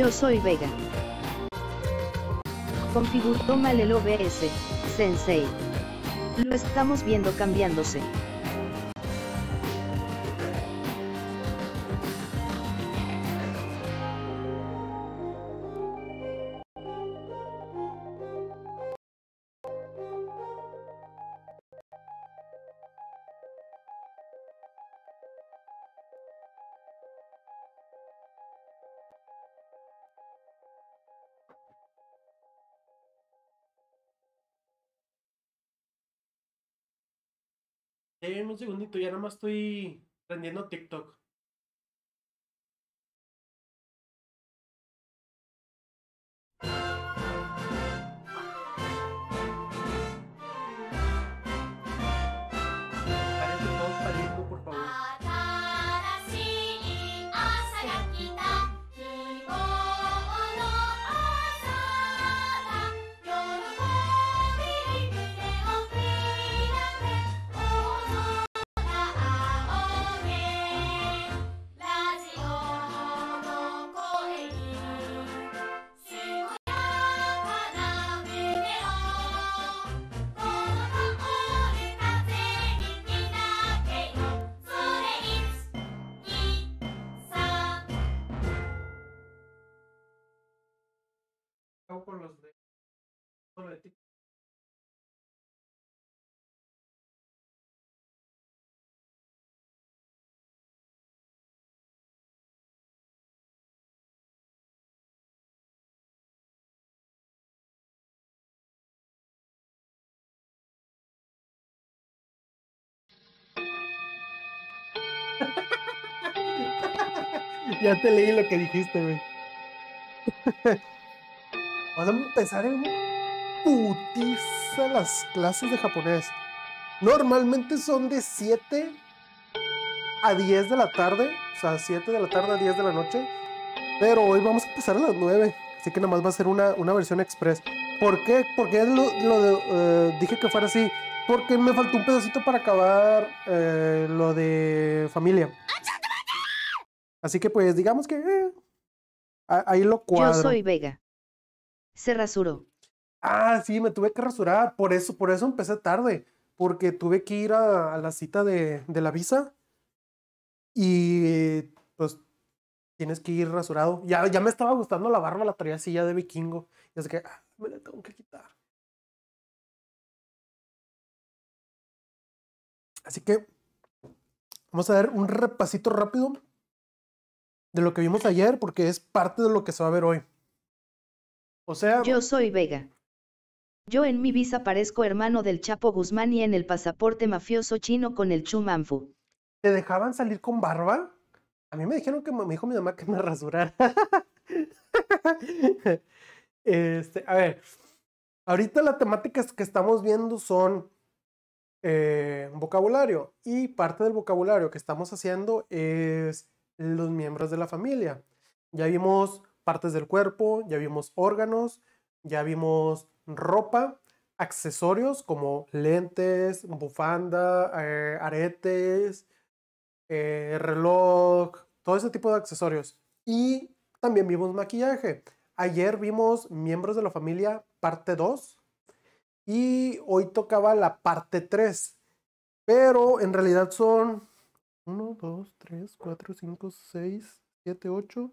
Yo soy Vega. Configuró mal el OBS, Sensei. Lo estamos viendo cambiándose. un segundito, ya nada más estoy prendiendo TikTok. ya te leí lo que dijiste, güey. Vamos a empezar en putiza las clases de japonés. Normalmente son de 7 a 10 de la tarde, o sea, 7 de la tarde a 10 de la noche, pero hoy vamos a empezar a las 9, así que nada más va a ser una, versión express. ¿Por qué? Porque lo, eh, dije que fuera así, porque me faltó un pedacito para acabar eh, lo de familia. Así que pues digamos que eh, ahí lo cuadro. Yo soy Vega. Se rasuró. Ah, sí, me tuve que rasurar. Por eso, por eso empecé tarde. Porque tuve que ir a, la cita de, la visa. Y pues tienes que ir rasurado. Ya, ya me estaba gustando la barba, la traía así ya de vikingo. Y así que ah, me la tengo que quitar. Así que vamos a dar un repasito rápido de lo que vimos ayer porque es parte de lo que se va a ver hoy. O sea... Yo soy Vega. Yo en mi visa parezco hermano del Chapo Guzmán y en el pasaporte mafioso chino con el Chumanfu. ¿Te dejaban salir con barba? A mí me dijeron que me dijo mi mamá que me rasurara. este, a ver, ahorita las temáticas que estamos viendo son eh, vocabulario y parte del vocabulario que estamos haciendo es los miembros de la familia. Ya vimos partes del cuerpo, ya vimos órganos, ya vimos ropa, accesorios como lentes, bufanda, eh, aretes, eh, reloj, todo ese tipo de accesorios. Y también vimos maquillaje. Ayer vimos miembros de la familia parte 2 y hoy tocaba la parte 3. Pero en realidad son 1, 2, 3, 4, 5, 6, 7, 8,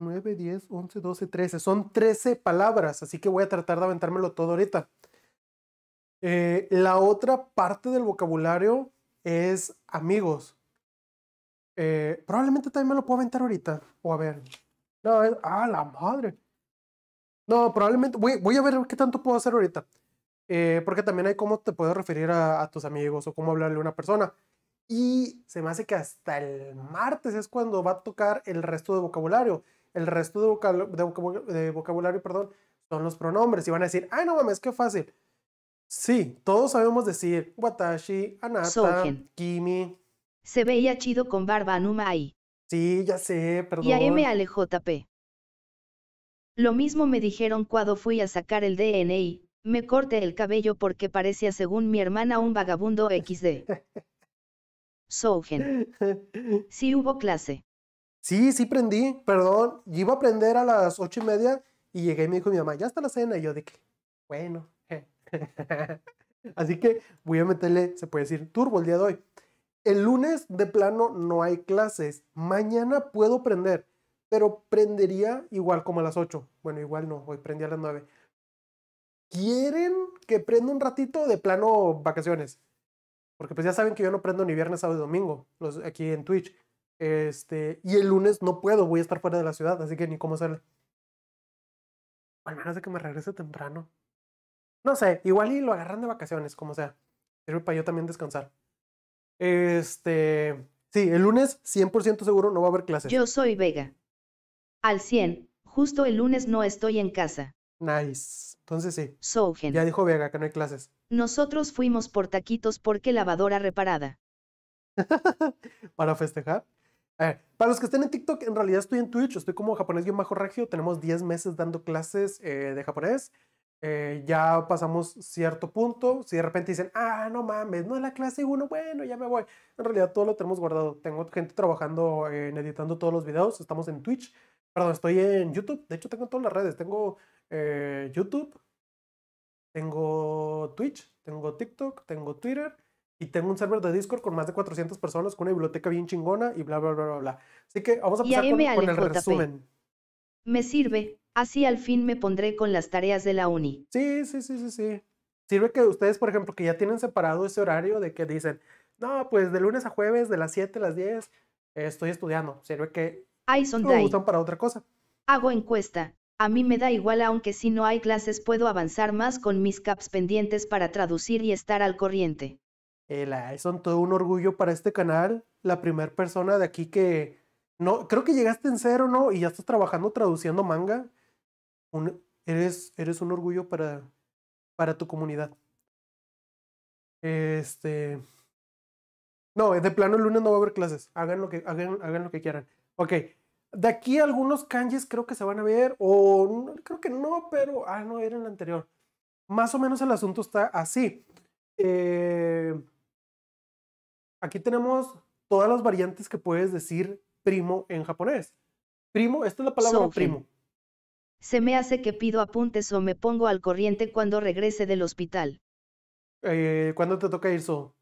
9, 10, 11, 12, 13. Son 13 palabras, así que voy a tratar de aventármelo todo ahorita. Eh, la otra parte del vocabulario es amigos. Eh, probablemente también me lo puedo aventar ahorita. O a ver. No, es, ah, la madre. No, probablemente. Voy, a ver qué tanto puedo hacer ahorita. Eh, porque también hay cómo te puedes referir a, tus amigos o cómo hablarle a una persona. Y se me hace que hasta el martes es cuando va a tocar el resto de vocabulario. El resto de, vocabulario perdón, son los pronombres. Y van a decir, ay, no mames, qué fácil. Sí, todos sabemos decir Watashi, Anata, Kimi. Se veía chido con barba Anuma Sí, ya sé, perdón. Y a M Lo mismo me dijeron cuando fui a sacar el DNA. me corté el cabello porque parecía según mi hermana un vagabundo XD. Sogen, Sí hubo clase. Sí, sí prendí, perdón. iba a prender a las ocho y media y llegué y me dijo mi mamá, ya está la cena. Y yo dije, bueno. Así que voy a meterle, se puede decir, turbo el día de hoy. El lunes de plano no hay clases. Mañana puedo prender, pero prendería igual como a las ocho, Bueno, igual no, hoy prendí a las nueve ¿Quieren que prenda un ratito de plano vacaciones? porque pues ya saben que yo no prendo ni viernes, sábado y domingo, aquí en Twitch. Este, y el lunes no puedo, voy a estar fuera de la ciudad, así que ni cómo sale. Al menos de que me regrese temprano. No sé, igual y lo agarran de vacaciones, como sea. Sirve para yo también descansar. Este, sí, el lunes 100% seguro no va a haber clases. Yo soy Vega. Al 100, justo el lunes no estoy en casa. Nice. Entonces sí. Ya dijo Vega que no hay clases. Nosotros fuimos por taquitos porque lavadora reparada. Para festejar. para los que estén en TikTok, en realidad estoy en Twitch, estoy como japonés bajo regio, tenemos 10 meses dando clases eh, de japonés, eh, ya pasamos cierto punto, si de repente dicen, ah, no mames, no es la clase 1, bueno, ya me voy, en realidad todo lo tenemos guardado, tengo gente trabajando eh, en editando todos los videos, estamos en Twitch, perdón, estoy en YouTube, de hecho tengo todas las redes, tengo eh, YouTube, tengo Twitch, tengo TikTok, tengo Twitter y tengo un server de Discord con más de 400 personas, con una biblioteca bien chingona y bla, bla, bla, bla. bla. Así que vamos a pasar con, el resumen. Me sirve, así al fin me pondré con las tareas de la uni. Sí, sí, sí, sí, sí. Sirve que ustedes, por ejemplo, que ya tienen separado ese horario de que dicen, no, pues de lunes a jueves, de las 7 a las 10, estoy estudiando. Sirve que Me gustan para otra cosa. Hago encuesta, a mí me da igual aunque si no hay clases puedo avanzar más con mis caps pendientes para traducir y estar al corriente. Son todo un orgullo para este canal. La primera persona de aquí que... No, creo que llegaste en cero, ¿no? Y ya estás trabajando traduciendo manga. eres, eres un orgullo para, para tu comunidad. Este... No, de plano el lunes no va a haber clases. Hagan lo que, hagan, hagan lo que quieran. Ok. De aquí algunos kanjis creo que se van a ver, o creo que no, pero, ah, no, era en el anterior. Más o menos el asunto está así. Eh, aquí tenemos todas las variantes que puedes decir primo en japonés. Primo, esta es la palabra primo. Se me hace que pido apuntes o me pongo al corriente cuando regrese del hospital. Eh, ¿Cuándo te toca ir, So?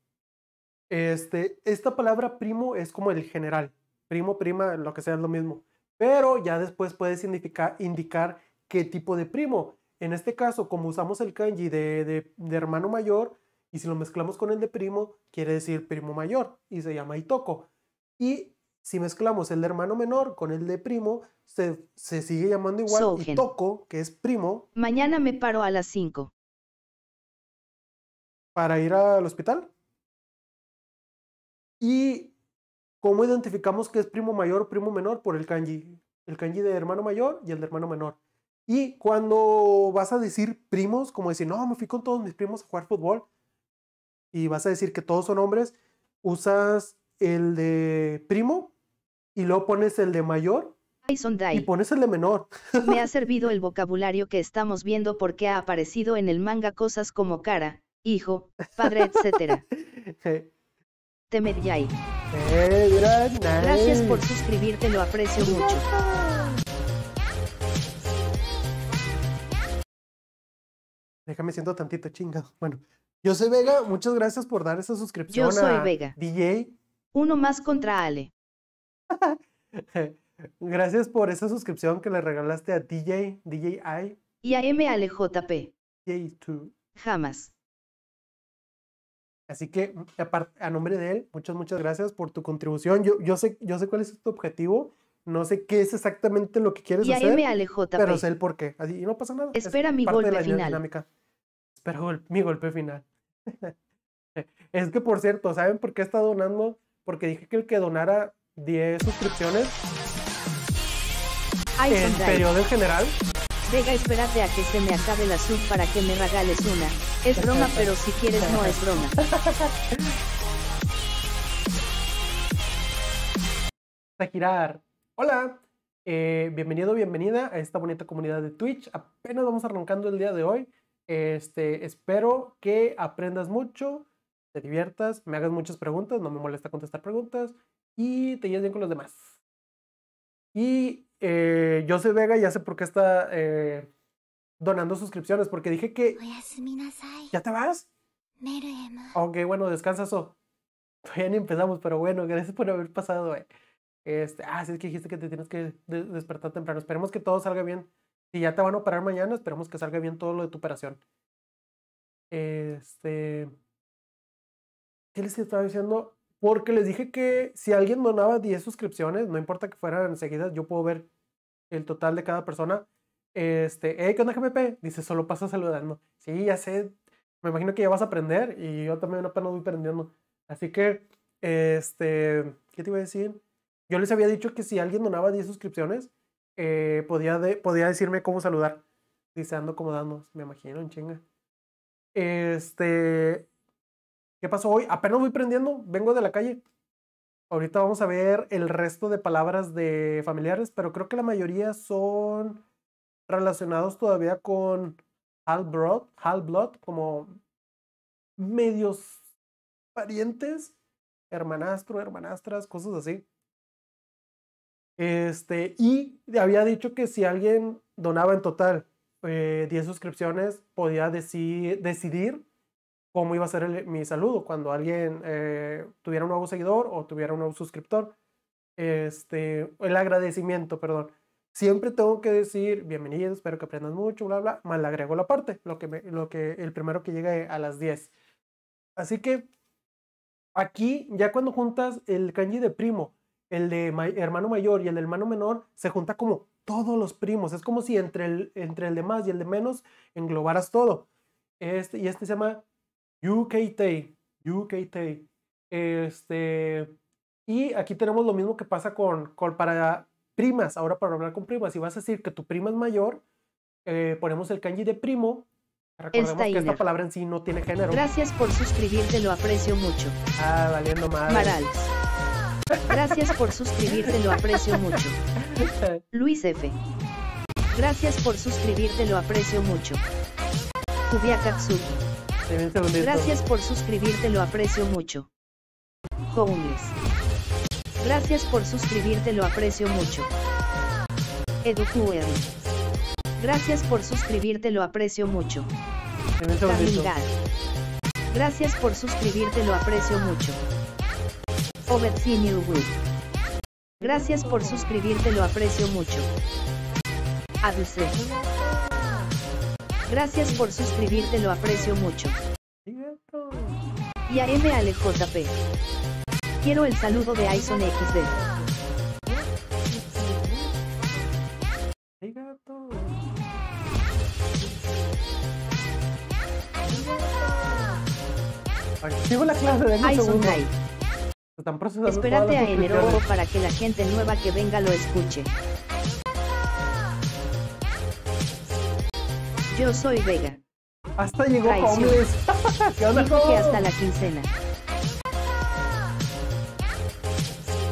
Este, esta palabra primo es como el general primo, prima, lo que sea, es lo mismo. Pero ya después puede indicar, indicar qué tipo de primo. En este caso, como usamos el kanji de, hermano mayor, y si lo mezclamos con el de primo, quiere decir primo mayor, y se llama Itoko. Y si mezclamos el de hermano menor con el de primo, se, sigue llamando igual Itoko, que es primo. Mañana me paro a las 5. ¿Para ir al hospital? Y ¿Cómo identificamos que es primo mayor primo menor? Por el kanji. El kanji de hermano mayor y el de hermano menor. Y cuando vas a decir primos, como decir, no, me fui con todos mis primos a jugar fútbol, y vas a decir que todos son hombres, usas el de primo y luego pones el de mayor y pones el de menor. Me ha servido el vocabulario que estamos viendo porque ha aparecido en el manga cosas como cara, hijo, padre, etcétera. Temedyay. Gracias por suscribirte, lo aprecio mucho. Déjame siento tantito chingado. Bueno, yo soy Vega, muchas gracias por dar esa suscripción. Yo soy Vega. DJ. Uno más contra Ale. gracias por esa suscripción que le regalaste a DJ, DJI. Y a MLJP. dj Jamás. Así que mm, a nombre de él, muchas, muchas gracias por tu contribución. Yo, yo, sé, yo sé cuál es tu objetivo, no sé qué es exactamente lo que quieres y hacer, pero sé el por qué. Así, y no pasa nada. Espera mi golpe final. Espera mi golpe final. es que, por cierto, ¿saben por qué está donando? Porque dije que el que donara 10 suscripciones en periodo en general Vega espérate a que se me acabe la sub para que me regales una. Es broma pero si quieres no es broma. Girar. Hola, eh, bienvenido, bienvenida a esta bonita comunidad de Twitch. Apenas vamos arrancando el día de hoy. Este, espero que aprendas mucho, te diviertas, me hagas muchas preguntas, no me molesta contestar preguntas y te lleves bien con los demás. Y eh, yo soy Vega y ya sé por qué está eh, donando suscripciones, porque dije que... ¿Ya te vas? Ok, bueno, descansa eso. Todavía ni empezamos, pero bueno, gracias por haber pasado. Eh. Este, ah, sí, es que dijiste que te tienes que despertar temprano. Esperemos que todo salga bien. Si ya te van a operar mañana, esperemos que salga bien todo lo de tu operación. Este... ¿Qué les estaba diciendo? porque les dije que si alguien donaba 10 suscripciones, no importa que fueran seguidas, yo puedo ver el total de cada persona. Este, hey, ¿qué onda GPP? Dice, solo pasa saludando. Sí, ya sé, me imagino que ya vas a aprender y yo también apenas voy aprendiendo. Así que, este, ¿qué te iba a decir? Yo les había dicho que si alguien donaba 10 suscripciones, eh, podía, podía decirme cómo saludar. Dice, ando como dando, me imagino, chinga. Este, ¿Qué pasó hoy? Apenas voy prendiendo, vengo de la calle. Ahorita vamos a ver el resto de palabras de familiares, pero creo que la mayoría son relacionados todavía con hal blood, como medios parientes, hermanastro, hermanastras, cosas así. Este, y había dicho que si alguien donaba en total 10 eh, suscripciones, podía decidir cómo iba a ser mi saludo cuando alguien eh, tuviera un nuevo seguidor o tuviera un nuevo suscriptor. Este, el agradecimiento, perdón. Siempre tengo que decir, bienvenido, espero que aprendas mucho, bla, bla, mal agrego la parte, lo que, lo que el primero que llegue a las 10. Así que aquí, ya cuando juntas el kanji de primo, el de hermano mayor y el de hermano menor, se junta como todos los primos. Es como si entre el, entre el de más y el de menos englobaras todo. Este, y este se llama UKT, UKT. Este, y aquí tenemos lo mismo que pasa con, para primas, ahora para hablar con primas. Si vas a decir que tu prima es mayor, eh, ponemos el kanji de primo. Recordemos que esta palabra en sí no tiene género. Gracias por suscribirte, lo aprecio mucho. Ah, valiendo madre. Gracias por suscribirte, lo aprecio mucho. Luis F. Gracias por suscribirte, lo aprecio mucho. Katsuki. Gracias por suscribirte, lo aprecio mucho. Homeless. Gracias por suscribirte, lo aprecio mucho. Educuer. Gracias por suscribirte, lo aprecio mucho. Camilgar. Gracias por suscribirte, lo aprecio mucho. Wood. Gracias por suscribirte, lo aprecio mucho. Aduce. Gracias por suscribirte, lo aprecio mucho. Y a M. Quiero el saludo de Aison XD. Sigo la clase de Espérate a enero para que la gente nueva que venga lo escuche. Yo soy Vega. Hasta llegó hombres. que hasta la quincena.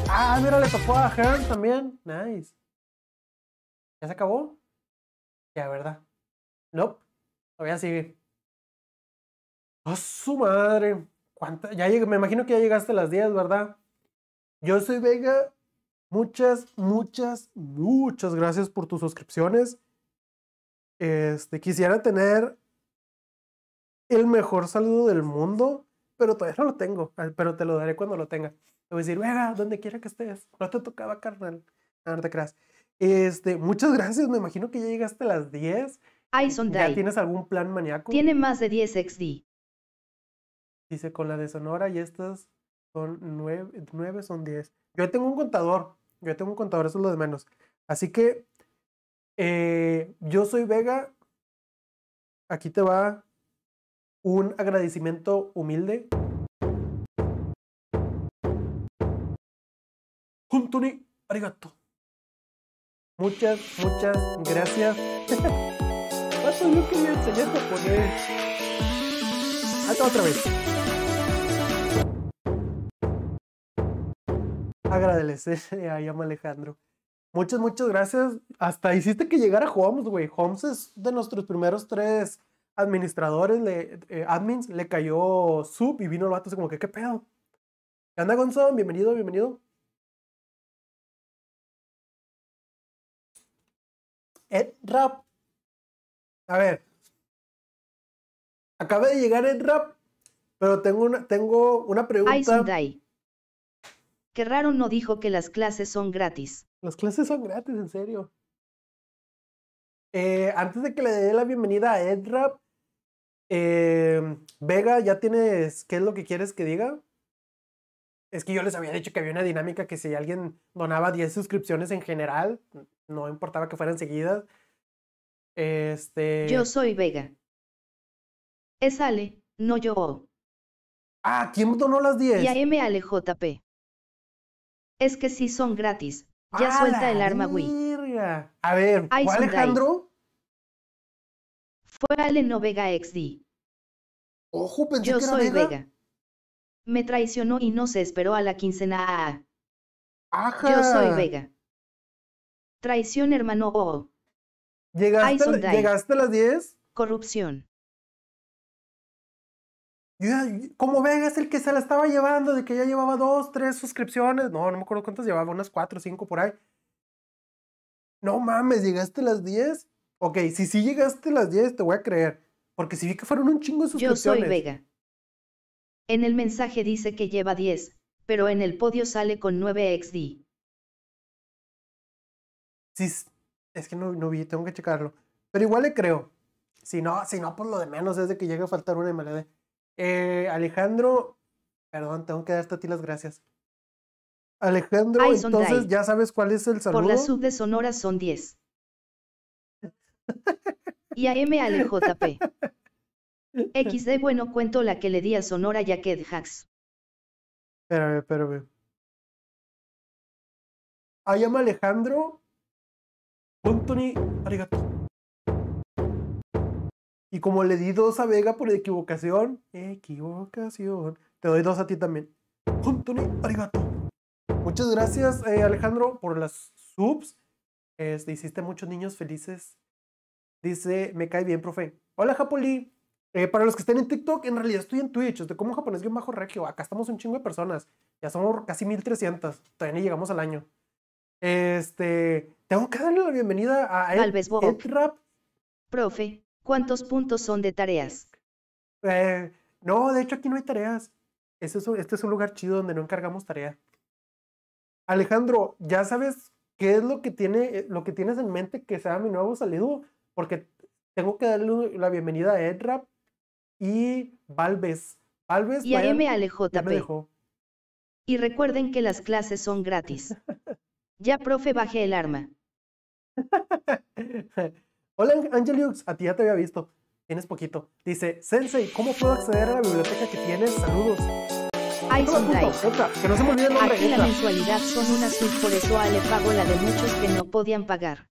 Ah, mira, le tocó a Hearn también. Nice. ¿Ya se acabó? Ya, ¿verdad? No, nope. Todavía sigue. seguir ¡Oh, su madre! Ya me imagino que ya llegaste a las 10, ¿verdad? Yo soy Vega. Muchas, muchas, muchas gracias por tus suscripciones. Este, quisiera tener el mejor saludo del mundo, pero todavía no lo tengo, ah, pero te lo daré cuando lo tenga. Te voy a decir, venga, donde quiera que estés, no te tocaba, carnal. Ah, no, te creas. Este, muchas gracias, me imagino que ya llegaste a las 10. Ay, son ¿Ya tienes algún plan maníaco? Tiene más de 10 XD. Dice, con la de Sonora y estas son 9, 9 son 10. Yo tengo un contador, yo tengo un contador, eso es lo de menos. Así que eh, yo soy Vega. Aquí te va un agradecimiento humilde. Juntuni, arigato. Muchas, muchas gracias. Eso es lo que me enseñé a poner. Hasta ah, otra vez. Agradecerle a Yama Alejandro. Muchas, muchas gracias. Hasta hiciste que llegara Holmes, güey. Homes es de nuestros primeros tres administradores, de eh, admins. Le cayó sub y vino el vato así como que, ¿qué pedo? ¿Qué anda, Gonzalo? Bienvenido, bienvenido. Ed Rap. A ver. Acaba de llegar Ed Rap, pero tengo una, tengo una pregunta. Ay, Qué raro no dijo que las clases son gratis. Las clases son gratis, en serio. Eh, antes de que le dé la bienvenida a EdRap, em, Vega, ¿ya tienes qué es lo que quieres que diga? Es que yo les había dicho que había una dinámica que si alguien donaba 10 suscripciones en general, no importaba que fueran seguidas. Este. Yo soy Vega. Es Ale, no yo. Ah, ¿quién donó las 10? Y a M. Ale JP. Es que sí son gratis, ya suelta el arma, güey. A ver, ¿fue Alejandro? Fue Ale no Vega XD. Ojo, pensé Yo que era soy Vega. Me traicionó y no se esperó a la quincena. Ajá. Yo soy Vega. Traición, hermano. ¿Llegaste, ¿Llegaste a las 10? Corrupción como Vega es el que se la estaba llevando, de que ya llevaba dos, tres suscripciones, no, no me acuerdo cuántas llevaba, unas cuatro, cinco por ahí. No mames, llegaste a las diez Ok, si sí llegaste a las diez te voy a creer. Porque si vi que fueron un chingo de suscripciones. Yo soy Vega. En el mensaje dice que lleva diez pero en el podio sale con nueve XD. Sí, es que no, vi, tengo que checarlo. Pero igual le creo. Si no, si no, por pues lo de menos es de que llegue a faltar una MLD. Eh, Alejandro, perdón, tengo que darte a ti las gracias. Alejandro, entonces ya sabes cuál es el saludo. Por la sub de Sonora son 10. y a M Alejp. XD, bueno, cuento la que le di a Sonora ya que hacks. Espérame, espérame. Ahí llama Alejandro. Anthony, arigato. Y como le di dos a Vega por equivocación, equivocación, te doy dos a ti también. Tony, arigato. Muchas gracias, eh, Alejandro, por las subs. Este, hiciste muchos niños felices. Dice, me cae bien, profe. Hola, Japoli. Eh, para los que estén en TikTok, en realidad estoy en Twitch. Estoy como japonés guión bajo regio. Acá estamos un chingo de personas. Ya somos casi 1300. Todavía ni llegamos al año. Este, tengo que darle la bienvenida a Ed, Rap. Profe, ¿Cuántos puntos son de tareas? Eh, no, de hecho aquí no hay tareas. Este, este es, un, lugar chido donde no encargamos tarea. Alejandro, ¿ya sabes qué es lo que, tiene, lo que tienes en mente que sea mi nuevo salido? Porque tengo que darle la bienvenida a Edrap y Valves. Valves y a también. Y recuerden que las clases son gratis. ya, profe, baje el arma. Hola Angelux, a ti ya te había visto. Tienes poquito. Dice, Sensei, ¿cómo puedo acceder a la biblioteca que tienes? Saludos. Ay, Otra, que no se me olvide Aquí la mensualidad son una por eso Ale pago la de muchos que no podían pagar.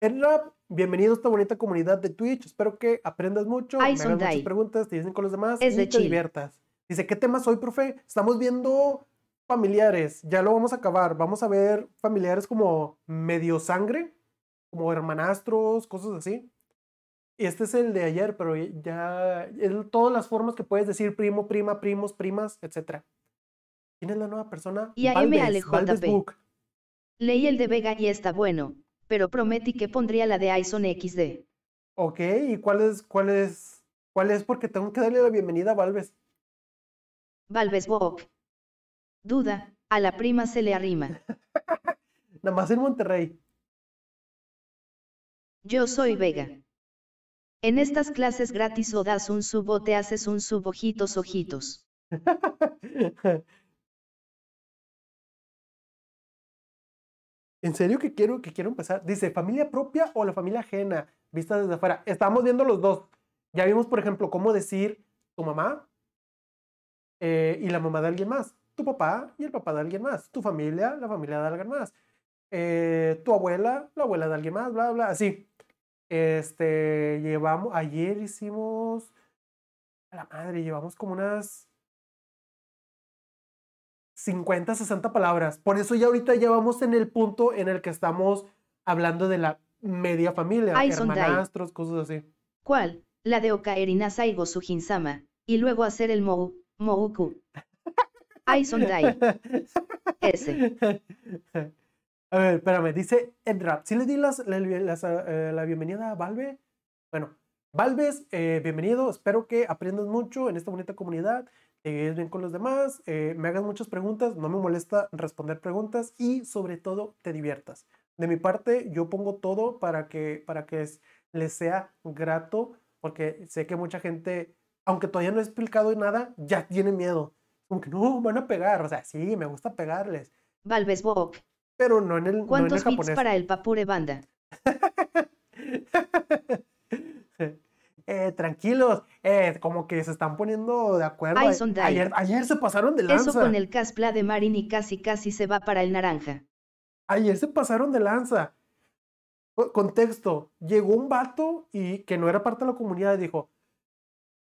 En bienvenido a esta bonita comunidad de Twitch. Espero que aprendas mucho, me hagas muchas preguntas, te dicen con los demás es y te diviertas. Dice, ¿qué temas hoy, profe? Estamos viendo familiares, ya lo vamos a acabar. Vamos a ver familiares como medio sangre, como hermanastros, cosas así. y Este es el de ayer, pero ya es todas las formas que puedes decir primo, prima, primos, primas, etc. ¿Quién es la nueva persona? Y a M Leí el de Vega y está bueno, pero prometí que pondría la de Ison XD. Ok, ¿y cuál es, cuál es, cuál es? Porque tengo que darle la bienvenida a Valves. Valves Book. Duda, a la prima se le arrima. Nada más en Monterrey. Yo soy Vega. En estas clases gratis o das un subo, te haces un subojitos ojitos ¿En serio que quiero, que empezar? Dice, ¿familia propia o la familia ajena? Vista desde afuera. Estamos viendo los dos. Ya vimos, por ejemplo, cómo decir tu mamá eh, y la mamá de alguien más. Tu papá y el papá de alguien más. Tu familia, la familia de alguien más. Eh, tu abuela, la abuela de alguien más, bla, bla, así. Este, llevamos, ayer hicimos, a la madre, llevamos como unas 50, 60 palabras. Por eso ya ahorita ya vamos en el punto en el que estamos hablando de la media familia, hermanastros, cosas así. ¿Cuál? La de Okaerina Saigo Sujinsama, y luego hacer el Mou, Mouku. Dai. Ese. A ver, espérame, dice Edrap. si le di las, eh, la bienvenida a Valve? Bueno, Valves, eh, bienvenido. Espero que aprendas mucho en esta bonita comunidad. Te bien con los demás. Eh, me hagas muchas preguntas. No me molesta responder preguntas. Y sobre todo, te diviertas. De mi parte, yo pongo todo para que, para que les sea grato. Porque sé que mucha gente, aunque todavía no he explicado nada, ya tiene miedo. Como que no, van a pegar. O sea, sí, me gusta pegarles. Valves Bob, pero no en el, ¿Cuántos no para el Papure Banda? Eh, tranquilos, eh, como que se están poniendo de acuerdo. Ayer, ayer, se pasaron de lanza. Eso con el Caspla de Marin y casi casi se va para el naranja. Ayer se pasaron de lanza. Contexto, llegó un vato y que no era parte de la comunidad dijo,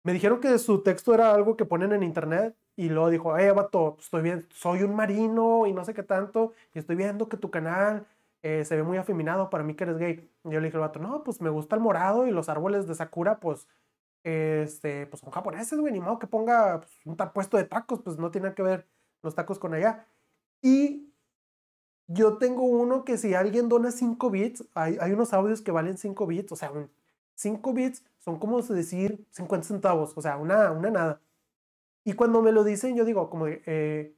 me dijeron que su texto era algo que ponen en internet y luego dijo, eh, vato, pues, estoy bien, soy un marino y no sé qué tanto, y estoy viendo que tu canal eh, se ve muy afeminado para mí que eres gay. yo le dije al vato, no, pues me gusta el morado y los árboles de Sakura, pues, este, pues son japoneses, güey, ni modo que ponga pues, un puesto de tacos, pues no tiene que ver los tacos con allá. Y yo tengo uno que si alguien dona 5 bits, hay, hay unos audios que valen 5 bits, o sea, 5 bits son como decir 50 centavos, o sea, una, una nada. Y cuando me lo dicen, yo digo, como, eh,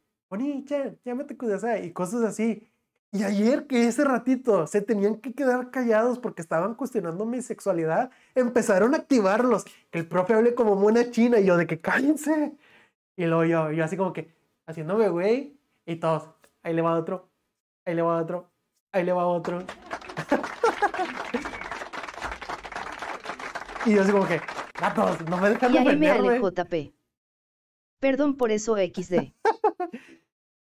ya, me te cuidas, ah", y cosas así. Y ayer que ese ratito se tenían que quedar callados porque estaban cuestionando mi sexualidad, empezaron a activarlos. Que el profe hable como buena china y yo de que cállense. Y luego yo, yo así como que haciéndome güey y todos. Ahí le va otro, ahí le va otro, ahí le va otro. Y yo así como que, gatos, no me dejan y ahí me Perdón por eso, XD.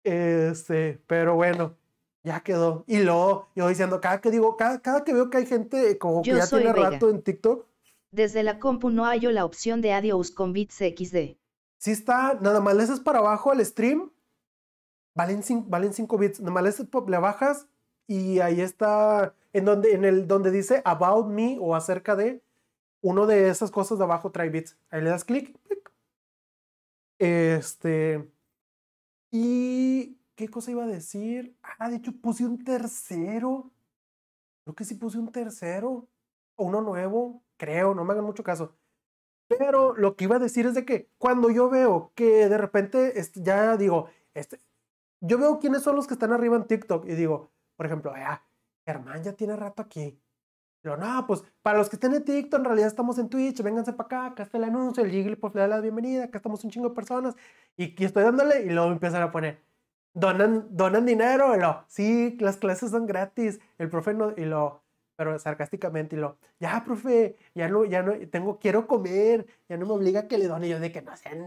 este, pero bueno, ya quedó. Y luego, yo diciendo, cada que digo, cada, que veo que hay gente como que ya tiene rato en TikTok. Desde la compu no hallo la opción de adiós con bits XD. Sí está, nada más le haces para abajo al stream, valen 5 cinco bits, nada más le, bajas y ahí está en donde en el donde dice about me o acerca de uno de esas cosas de abajo trae bits. Ahí le das clic. Este. Y. ¿Qué cosa iba a decir? Ah, de hecho puse un tercero. Creo que sí puse un tercero. O uno nuevo. Creo, no me hagan mucho caso. Pero lo que iba a decir es de que cuando yo veo que de repente este, ya digo, este, yo veo quiénes son los que están arriba en TikTok y digo, por ejemplo, ah, Germán ya tiene rato aquí. Pero no, pues para los que estén en TikTok, en realidad estamos en Twitch, vénganse para acá, acá está el anuncio, el Jigglypuff le da la bienvenida, acá estamos un chingo de personas, y, que estoy dándole, y luego empiezan a poner, donan, donan dinero, y lo, sí, las clases son gratis, el profe no, y lo, pero sarcásticamente, y lo, ya, profe, ya no, ya no, tengo, quiero comer, ya no me obliga a que le done, y yo de que no sean,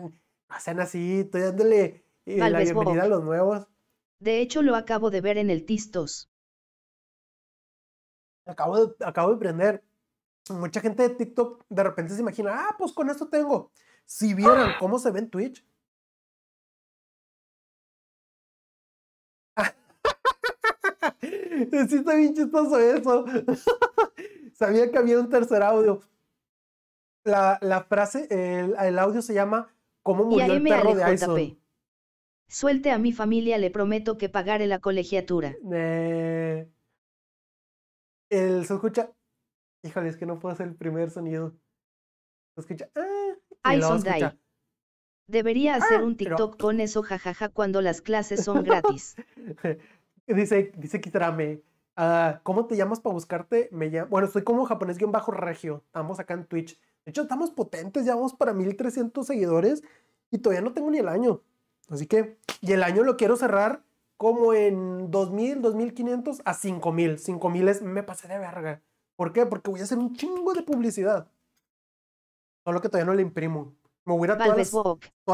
no sean así, estoy dándole eh, la bienvenida a los nuevos. De hecho, lo acabo de ver en el Tistos. Acabo de, acabo aprender. Mucha gente de TikTok de repente se imagina, ah, pues con esto tengo. Si vieran ¡Ah! cómo se ve en Twitch. sí está bien chistoso eso. Sabía que había un tercer audio. La, frase, el, audio se llama ¿Cómo murió el perro de Suelte a mi familia, le prometo que pagaré la colegiatura se escucha. Híjole, es que no puedo hacer el primer sonido. Se escucha. Ah, Ay, escucha. Debería hacer ah, un TikTok con eso, jajaja, cuando las clases son gratis. dice, dice Kitrame. Ah, ¿Cómo te llamas para buscarte? Me Bueno, soy como japonés-regio. bajo Estamos acá en Twitch. De hecho, estamos potentes, ya vamos para 1300 seguidores y todavía no tengo ni el año. Así que, y el año lo quiero cerrar como en 2.000, 2.500 a 5.000. 5.000 es, me pasé de verga. ¿Por qué? Porque voy a hacer un chingo de publicidad. Solo que todavía no le imprimo. Me voy a, ir a todas,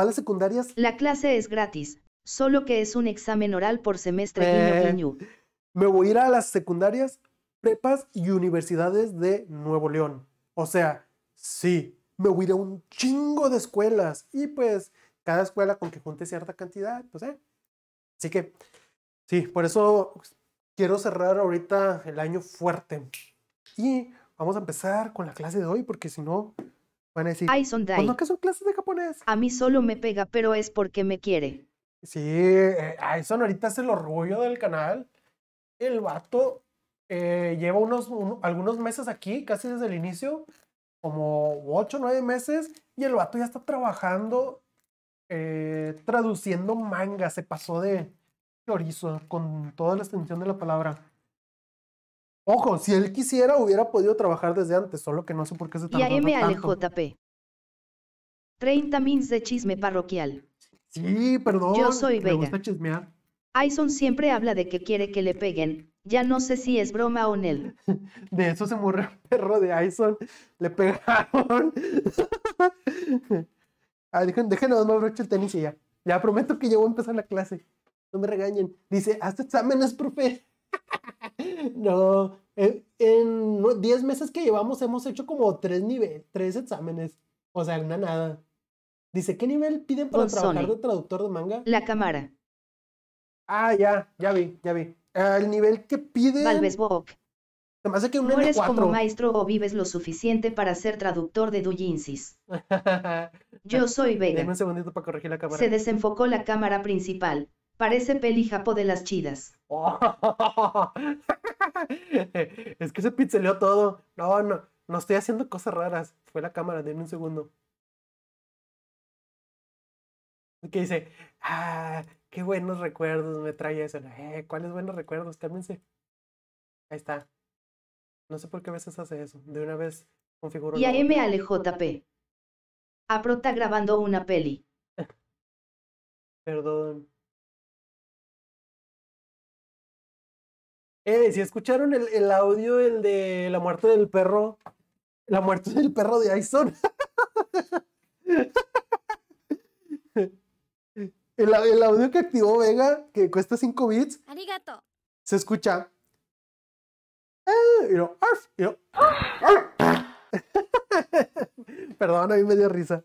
las, secundarias. La clase es gratis, solo que es un examen oral por semestre. y eh, Me voy a ir a las secundarias, prepas y universidades de Nuevo León. O sea, sí, me voy a ir a un chingo de escuelas. Y pues, cada escuela con que junte cierta cantidad, pues, eh, Así que, sí, por eso quiero cerrar ahorita el año fuerte. Y vamos a empezar con la clase de hoy, porque si no, van a decir, ¿cuándo pues que son clases de japonés? A mí solo me pega, pero es porque me quiere. Sí, eh, son ahorita es el orgullo del canal. El vato eh, lleva unos, algunos meses aquí, casi desde el inicio, como 8 o 9 meses, y el vato ya está trabajando eh, traduciendo manga, se pasó de chorizo con toda la extensión de la palabra. Ojo, si él quisiera hubiera podido trabajar desde antes, solo que no sé por qué se tardó tanto. Y 30 mins de chisme parroquial. Sí, perdón. Yo soy me Aison siempre habla de que quiere que le peguen. Ya no sé si es broma o no. De eso se murió el perro de Aison. Le pegaron. Ah, déjenos más hecho el tenis y ya. Ya prometo que ya voy a empezar la clase. No me regañen. Dice, ¿hasta exámenes, profe. no, en 10 meses que llevamos hemos hecho como tres niveles, Tres exámenes. O sea, una nada. Dice, ¿qué nivel piden para pues, trabajar de traductor de manga? La cámara. Ah, ya, ya vi, ya vi. Ah, el nivel que piden... vez Bob no eres como maestro o vives lo suficiente para ser traductor de dujinsis Yo soy Vega. Deme un segundito para corregir la cámara. Se desenfocó la cámara principal. Parece peli japo de las chidas. es que se pixeleó todo. No, no, no estoy haciendo cosas raras. Fue la cámara, denme un segundo. Que dice, ah, qué buenos recuerdos me trae eso. Eh, ¿Cuáles buenos recuerdos? Cálmense. Ahí está. No sé por qué a veces hace eso. De una vez configuró. Y a M JP. Apro está grabando una peli. Perdón. Eh, si escucharon el, audio, el de la muerte del perro, la muerte del perro de Aison. el, audio que activó Vega, que cuesta 5 bits, Arigato. se escucha. Eh, Perdón, a mí me dio risa.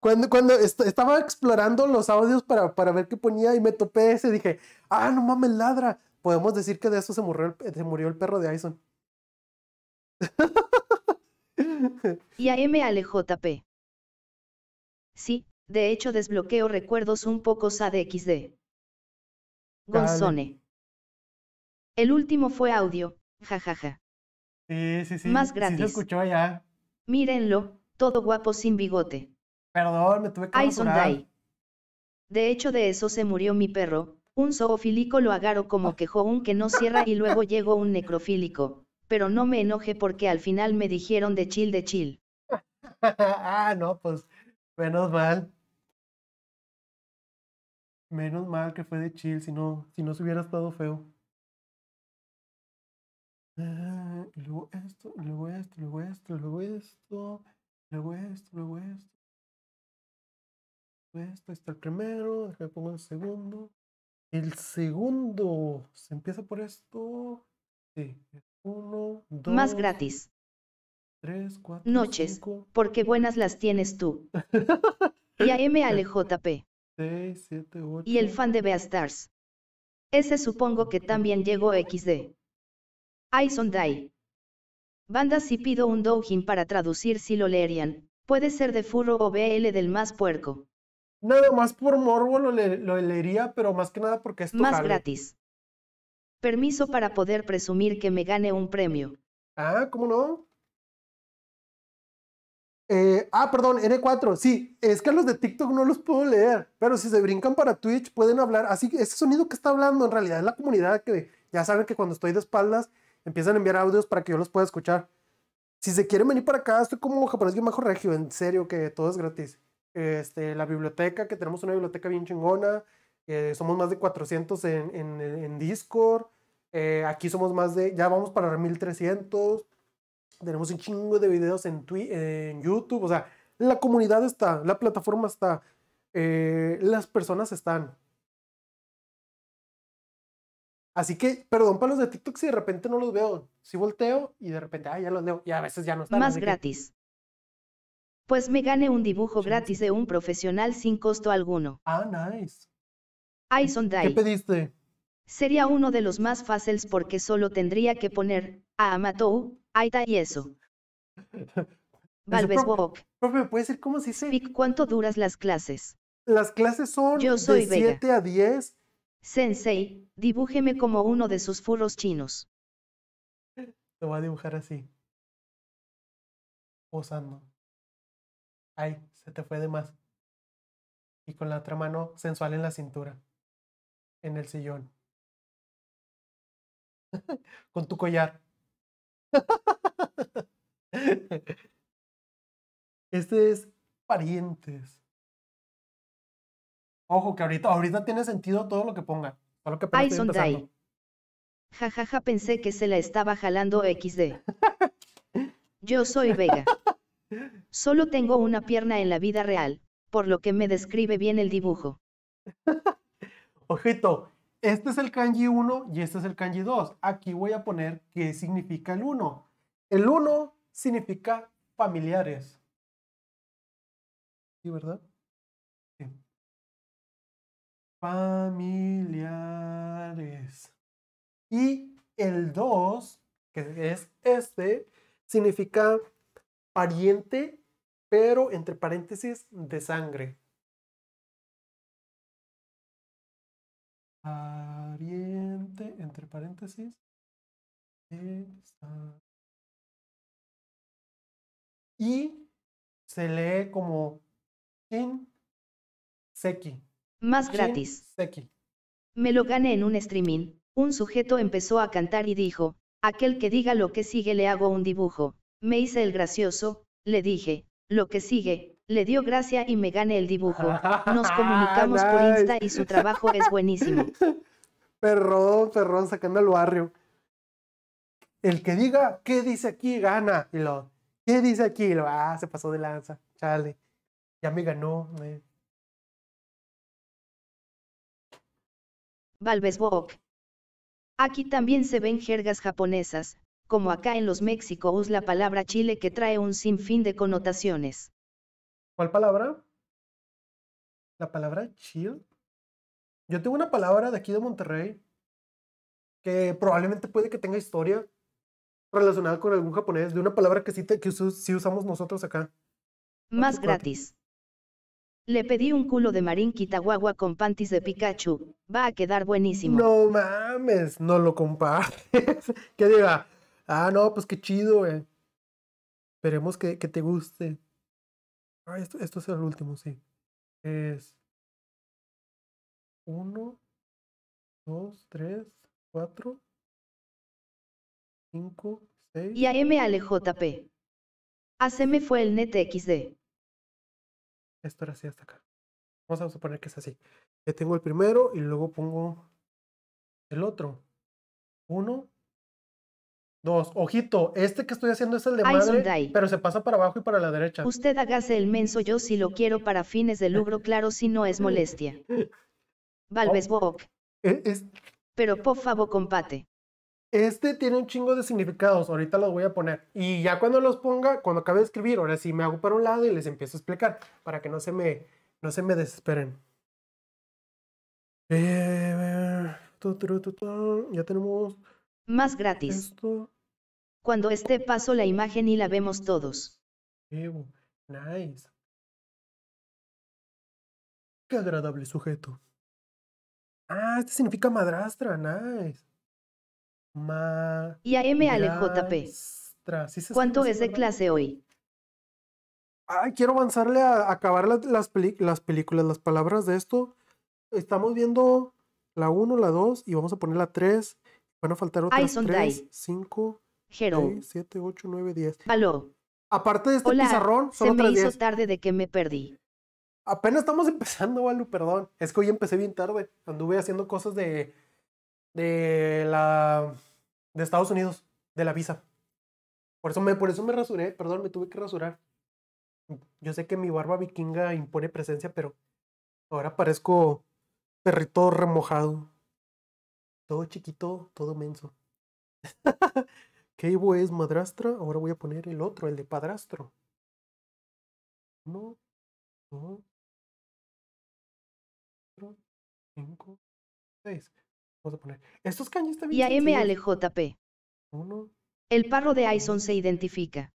Cuando, cuando estaba explorando los audios para, para, ver qué ponía y me topé ese, dije, ah, no mames, ladra. Podemos decir que de eso se murió el, se murió el perro de Ayson y a M. -A sí, de hecho desbloqueo recuerdos un poco SADXD. El último fue audio, jajaja. Sí, sí, sí. Más gratis. ya. Mírenlo, todo guapo sin bigote. Perdón, me tuve que Ay, De hecho, de eso se murió mi perro. Un zoofílico lo agarro como ah. Un que no cierra y luego llegó un necrofílico. Pero no me enoje porque al final me dijeron de chill de chill. ah, no, pues menos mal. Menos mal que fue de chill, si no, si no se hubiera estado feo. y luego esto, y luego esto, luego esto, luego esto, luego esto, luego esto. Esto está el primero, déjame pongo el segundo. El segundo se empieza por esto. Sí, uno, dos. Más gratis. Tres, cuatro, Noches, porque buenas las tienes tú. y a M. alejó JP. Y el fan de Beastars. Ese supongo que también llegó XD. Ison Die. Banda si pido un doujin para traducir si lo leerían, puede ser de furro o BL del más puerco. Nada más por morbo lo, leería, pero más que nada porque es Más gratis. Permiso para poder presumir que me gane un premio. Ah, ¿cómo no? Eh, ah, perdón, N4. Sí, es que los de TikTok no los puedo leer, pero si se brincan para Twitch pueden hablar. Así que ese sonido que está hablando en realidad es la comunidad que ya saben que cuando estoy de espaldas empiezan a enviar audios para que yo los pueda escuchar. Si se quieren venir para acá, estoy como japonés bajo regio, en serio, que todo es gratis. Este, la biblioteca, que tenemos una biblioteca bien chingona. Eh, somos más de 400 en, Discord. Eh, aquí somos más de, ya vamos para 1300 tenemos un chingo de videos en, en YouTube, o sea, la comunidad está, la plataforma está, eh, las personas están. Así que, perdón para los de TikTok si de repente no los veo. Si volteo y de repente, ah, ya los veo. Y a veces ya no están. Más gratis. Pues me gane un dibujo gratis de un profesional sin costo alguno. Ah, nice. ¿Qué pediste? Sería uno de los más fáciles porque solo tendría que poner a ah, Amato está y eso. Valves pues, Bob. ¿me puede decir cómo se dice? ¿cuánto duras las clases? Las clases son de 7 a 10. Sensei, dibújeme como uno de sus furros chinos. Lo voy a dibujar así. Posando. Ay, se te fue de más. Y con la otra mano sensual en la cintura. En el sillón. con tu collar. Este es parientes. Ojo, que ahorita, tiene sentido todo lo que ponga. Todo lo que Jajaja, pensé que se la estaba jalando XD. Yo soy Vega. Solo tengo una pierna en la vida real, por lo que me describe bien el dibujo. Ojito, este es el kanji 1 y este es el kanji 2. Aquí voy a poner qué significa el 1. El 1 significa familiares. ¿Sí, verdad? Sí. Familiares. Y el 2, que es este, significa pariente, pero entre paréntesis de sangre. pariente, entre paréntesis, y se lee como Seki. Más gratis. Seki. Me lo gané en un streaming. Un sujeto empezó a cantar y dijo, aquel que diga lo que sigue le hago un dibujo. Me hice el gracioso, le dije, lo que sigue, le dio gracia y me gane el dibujo. Nos comunicamos por Insta y su trabajo es buenísimo. Perrón, perrón, sacando al barrio. El que diga, ¿qué dice aquí? Gana. Y lo, ¿qué dice aquí? lo, ah, se pasó de lanza. Chale. Ya me ganó. Me... Aquí también se ven jergas japonesas, como acá en los México la palabra chile que trae un sinfín de connotaciones. ¿Cuál palabra? La palabra chill. Yo tengo una palabra de aquí de Monterrey que probablemente puede que tenga historia relacionada con algún japonés, de una palabra que sí, que usamos nosotros acá. Más gratis. Le pedí un culo de Marín Kitawawa con panties de Pikachu. Va a quedar buenísimo. No mames, no lo compares. que diga, ah, no, pues qué chido, güey. Esperemos que, que te guste. Ah, esto, esto es el último, sí. Es 1, 2, 3, 4, 5, 6. Y AM Ale JP. Haceme fue el XD. Esto era así hasta acá. Vamos a suponer que es así. Ya tengo el primero y luego pongo el otro. 1, Dos, ojito, este que estoy haciendo es el de madre, pero se pasa para abajo y para la derecha. Usted hágase el menso, yo si lo quiero para fines de lucro, claro, si no es molestia. Valves oh. e, Pero por favor, compate. Este tiene un chingo de significados, ahorita los voy a poner. Y ya cuando los ponga, cuando acabe de escribir, ahora sí me hago para un lado y les empiezo a explicar, para que no se me, no se me desesperen. Eh, ya tenemos... Más gratis. Cuando esté paso la imagen y la vemos todos. Nice. Qué agradable sujeto. Ah, este significa madrastra, nice. Y a M ¿Sí ¿Cuánto es de clase hoy? quiero avanzarle a acabar las, las películas, las palabras de esto. Estamos viendo la 1, la 2 y vamos a poner la 3. Van a faltar otras 3, 5, 7, 8, Aparte de este pizarrón, son se me hizo tarde de que me perdí. Apenas estamos empezando, Valu, perdón. Es que hoy empecé bien tarde. Anduve haciendo cosas de. de la. de Estados Unidos, de la visa. Por eso me, por eso me rasuré, perdón, me tuve que rasurar. Yo sé que mi barba vikinga impone presencia, pero ahora parezco perrito remojado. Todo chiquito, todo menso. Cable es madrastra, ahora voy a poner el otro, el de padrastro. Uno, dos, cuatro, cinco, seis. Vamos a poner. Estos está también. Y a M Uno. El parro de Aison se identifica.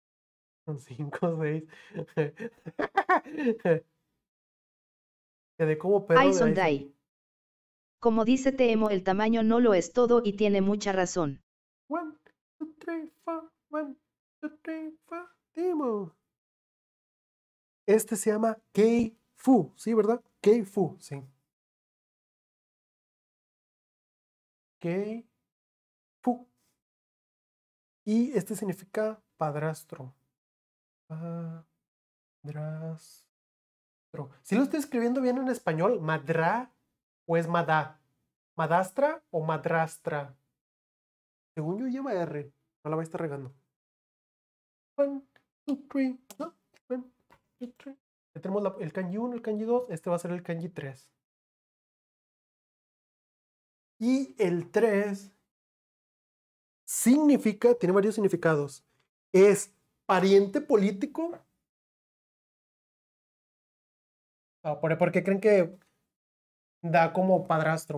Son cinco, seis. Como dice Temo, el tamaño no lo es todo y tiene mucha razón. Este se llama fu, ¿sí, verdad? fu, sí. fu. Y este significa padrastro. Padrastro. Si lo estoy escribiendo bien en español, madra ¿O es Madá? ¿Madastra o madrastra? Según yo lleva R. No la va a estar regando. no. Ya tenemos el kanji 1, el kanji 2. Este va a ser el kanji 3. Y el 3 significa, tiene varios significados. Es pariente político. Ah, ¿Por qué creen que da como padrastro.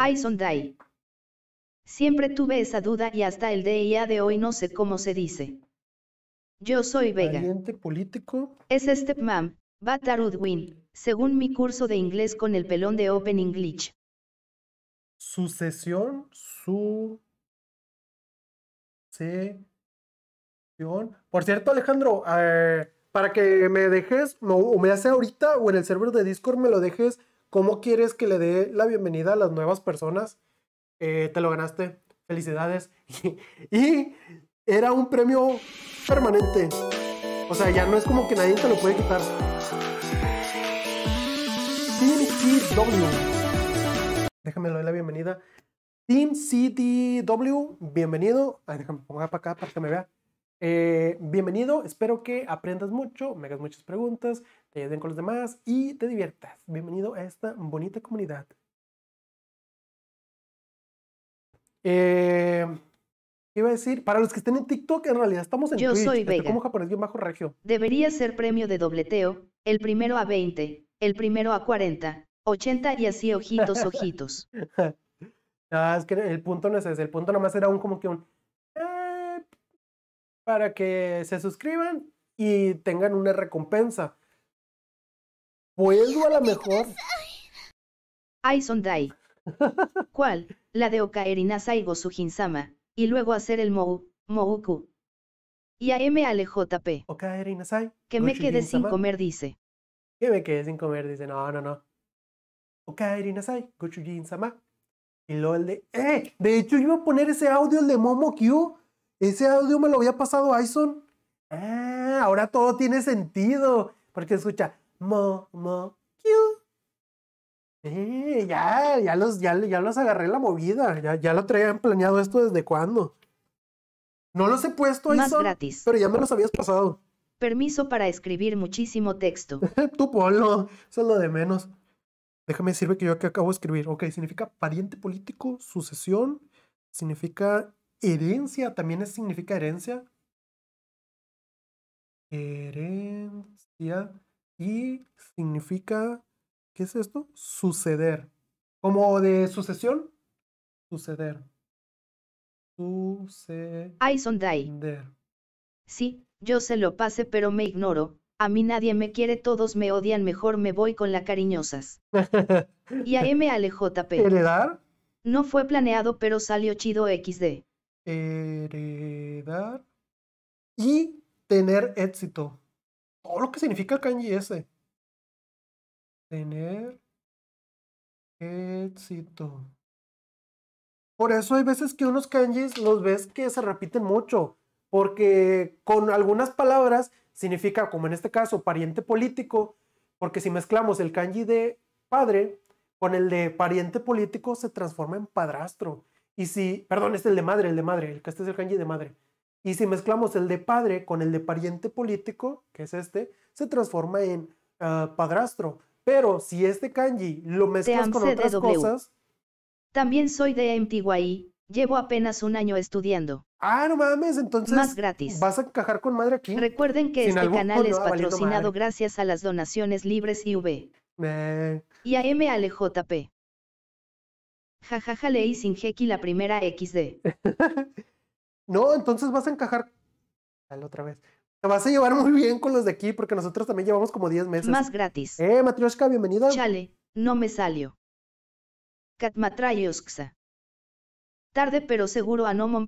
Siempre tuve esa duda y hasta el día de hoy no sé cómo se dice. Yo soy Vega. político? Es stepmom, mam según mi curso de inglés con el pelón de Open English. Sucesión, su... Sesión. Por cierto, Alejandro, eh, para que me dejes, o me hace ahorita, o en el server de Discord me lo dejes ¿Cómo quieres que le dé la bienvenida a las nuevas personas? Eh, te lo ganaste. Felicidades. y era un premio permanente. O sea, ya no es como que nadie te lo puede quitar. Team CW. Déjame doy la bienvenida. Team CDW, bienvenido. Ay, déjame poner para acá para que me vea. Eh, bienvenido, espero que aprendas mucho, me hagas muchas preguntas, te ayuden con los demás y te diviertas. Bienvenido a esta bonita comunidad. Eh, iba a decir, para los que estén en TikTok, en realidad estamos en Yo soy como japonés bien bajo regio. Debería ser premio de dobleteo, el primero a 20, el primero a 40, 80 y así ojitos, ojitos. ah, es que el punto no es ese, el punto nomás era un como que un para que se suscriban y tengan una recompensa. Puedo a lo mejor. Ay, Sondai. ¿Cuál? La de Okaerina Saigo Sujinsama, y luego hacer el Mou, Mouku. Y a M. LJP. Okaerina Sai. Que me quede sin comer, dice. Que me quede sin comer, dice. No, no, no. Okaerina Sai, Sama. Y luego el de. ¡Eh! De hecho, iba a poner ese audio el de Momo ese audio me lo había pasado Aison? Ah, ahora todo tiene sentido. Porque escucha, mo, mo, eh, ya, ya los, ya, ya los agarré la movida. Ya, ya lo traían planeado esto desde cuándo. No los he puesto Aison, gratis. pero ya me los habías pasado. Permiso para escribir muchísimo texto. Tú ponlo, eso es lo de menos. Déjame decirme que yo aquí acabo de escribir. Ok, significa pariente político, sucesión, significa herencia también significa herencia. Herencia. Y significa, ¿qué es esto? Suceder. Como de sucesión. Suceder. Suceder. Sí, yo se lo pase, pero me ignoro. A mí nadie me quiere, todos me odian, mejor me voy con la cariñosas. y a M. P. ¿Heredar? No fue planeado, pero salió chido XD. Heredar. Y tener éxito. Todo lo que significa el kanji ese. Tener éxito. Por eso hay veces que unos kanjis los ves que se repiten mucho. Porque con algunas palabras significa, como en este caso, pariente político. Porque si mezclamos el kanji de padre con el de pariente político, se transforma en padrastro. Y si, perdón, este es el de madre, el de madre, el que este es el kanji de madre. Y si mezclamos el de padre con el de pariente político, que es este, se transforma en ah, padrastro. Pero si este kanji lo mezclas con otras cosas. También soy de MTY, llevo apenas un año estudiando. Ah, no mames, entonces. Más gratis. Vas a encajar con madre aquí. Recuerden que este canal es patrocinado gracias a las donaciones libres IV eh. Y a MLJP. Jajaja, ja, leí sin Heki la primera XD. no, entonces vas a encajar. Dale otra vez. Te vas a llevar muy bien con los de aquí porque nosotros también llevamos como 10 meses. Más gratis. Eh, Matrioska, bienvenida. Chale, no me salió. Katmatrayosksa. Tarde pero seguro a no a no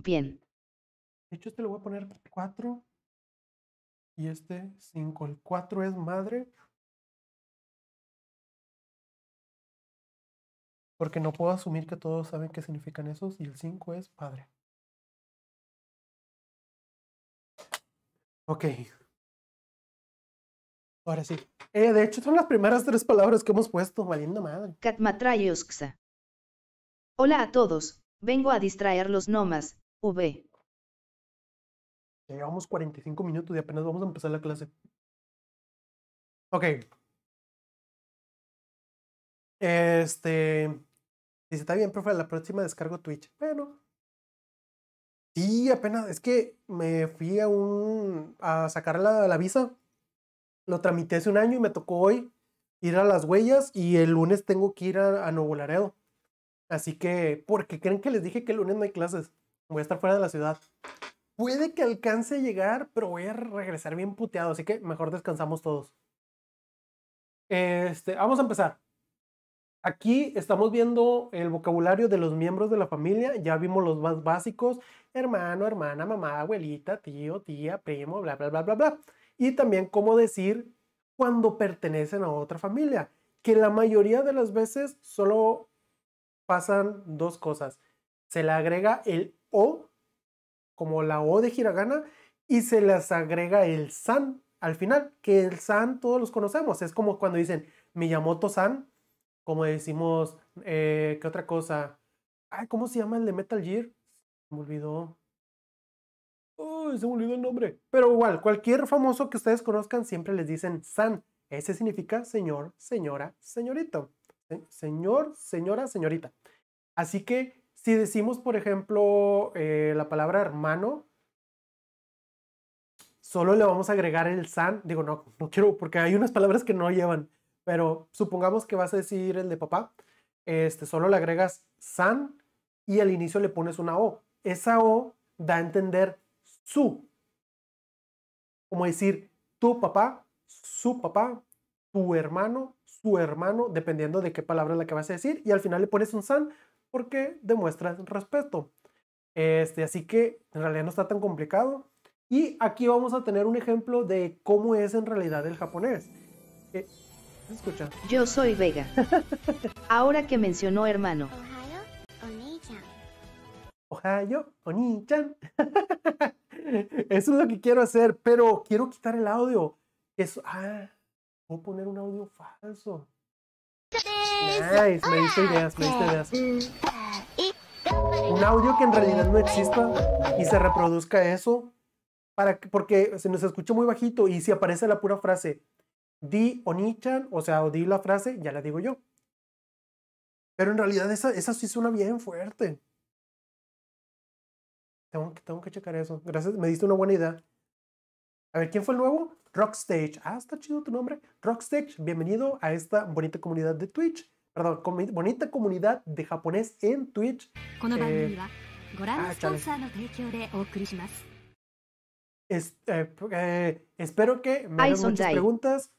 De hecho, este le voy a poner 4 y este 5. El 4 es madre. Porque no puedo asumir que todos saben qué significan esos y el 5 es padre. Ok. Ahora sí. Eh, de hecho, son las primeras tres palabras que hemos puesto, valiendo madre. Katmatrayosksa. Hola a todos, vengo a distraer los nomás, V. llevamos 45 minutos y apenas vamos a empezar la clase. Ok. Este. Dice, está bien, profe, la próxima descargo Twitch. Bueno. Sí, apenas, es que me fui a un, a sacar la, visa. Lo tramité hace un año y me tocó hoy ir a las huellas y el lunes tengo que ir a, a Nuevo Así que, porque creen que les dije que el lunes no hay clases. Voy a estar fuera de la ciudad. Puede que alcance a llegar, pero voy a regresar bien puteado, así que mejor descansamos todos. Este, vamos a empezar. Aquí estamos viendo el vocabulario de los miembros de la familia, ya vimos los más básicos, hermano, hermana, mamá, abuelita, tío, tía, primo, bla, bla, bla, bla, bla. Y también cómo decir cuando pertenecen a otra familia, que la mayoría de las veces solo pasan dos cosas. Se le agrega el o, como la o de hiragana, y se les agrega el san al final, que el san todos los conocemos, es como cuando dicen Miyamoto-san como decimos, eh, ¿qué otra cosa? Ay, ¿cómo se llama el de Metal Gear? Se Me olvidó. Uy, se me olvidó el nombre. Pero igual, cualquier famoso que ustedes conozcan siempre les dicen san. Ese significa señor, señora, señorito. Señor, señora, señorita. Así que si decimos, por ejemplo, eh, la palabra hermano, solo le vamos a agregar el san. Digo, no, no quiero, porque hay unas palabras que no llevan pero supongamos que vas a decir el de papá, este, solo le agregas san y al inicio le pones una O. Esa O da a entender su, como decir tu papá, su papá, tu hermano, su hermano, dependiendo de qué palabra es la que vas a decir, y al final le pones un san porque demuestras respeto. Este, así que en realidad no está tan complicado. Y aquí vamos a tener un ejemplo de cómo es en realidad el japonés. Eh, yo soy Vega. Ahora que mencionó hermano. Ohio, Oni-chan. Eso es lo que quiero hacer, pero quiero quitar el audio. Eso, ah, voy poner un audio falso. Nice, me diste ideas, me diste ideas. Un audio que en realidad no exista y se reproduzca eso para, porque se nos escucha muy bajito y si aparece la pura frase, di onichan, o sea, o di la frase, ya la digo yo. Pero en realidad esa, esa sí suena bien fuerte. Tengo, que checar eso. Gracias, me diste una buena idea. A ver, ¿quién fue el nuevo? Rockstage. Ah, está chido tu nombre. Rockstage, bienvenido a esta bonita comunidad de Twitch. Perdón, bonita comunidad de japonés en Twitch. Eh, ah, eh, eh, espero que me hagan muchas preguntas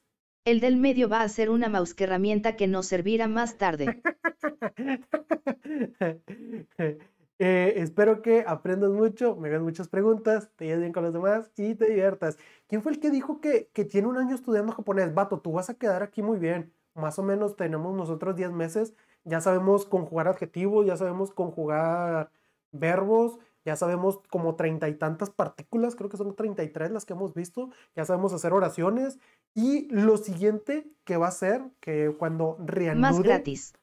el del medio va a ser una mouse que herramienta que nos servirá más tarde. Eh, espero que aprendas mucho, me hagas muchas preguntas, te lleves bien con los demás y te diviertas. ¿Quién fue el que dijo que, que tiene un año estudiando japonés? Vato, tú vas a quedar aquí muy bien. Más o menos tenemos nosotros 10 meses, ya sabemos conjugar adjetivos, ya sabemos conjugar verbos, ya sabemos como treinta y tantas partículas, creo que son treinta y tres las que hemos visto, ya sabemos hacer oraciones y lo siguiente que va a ser que cuando reanude... Más gratis.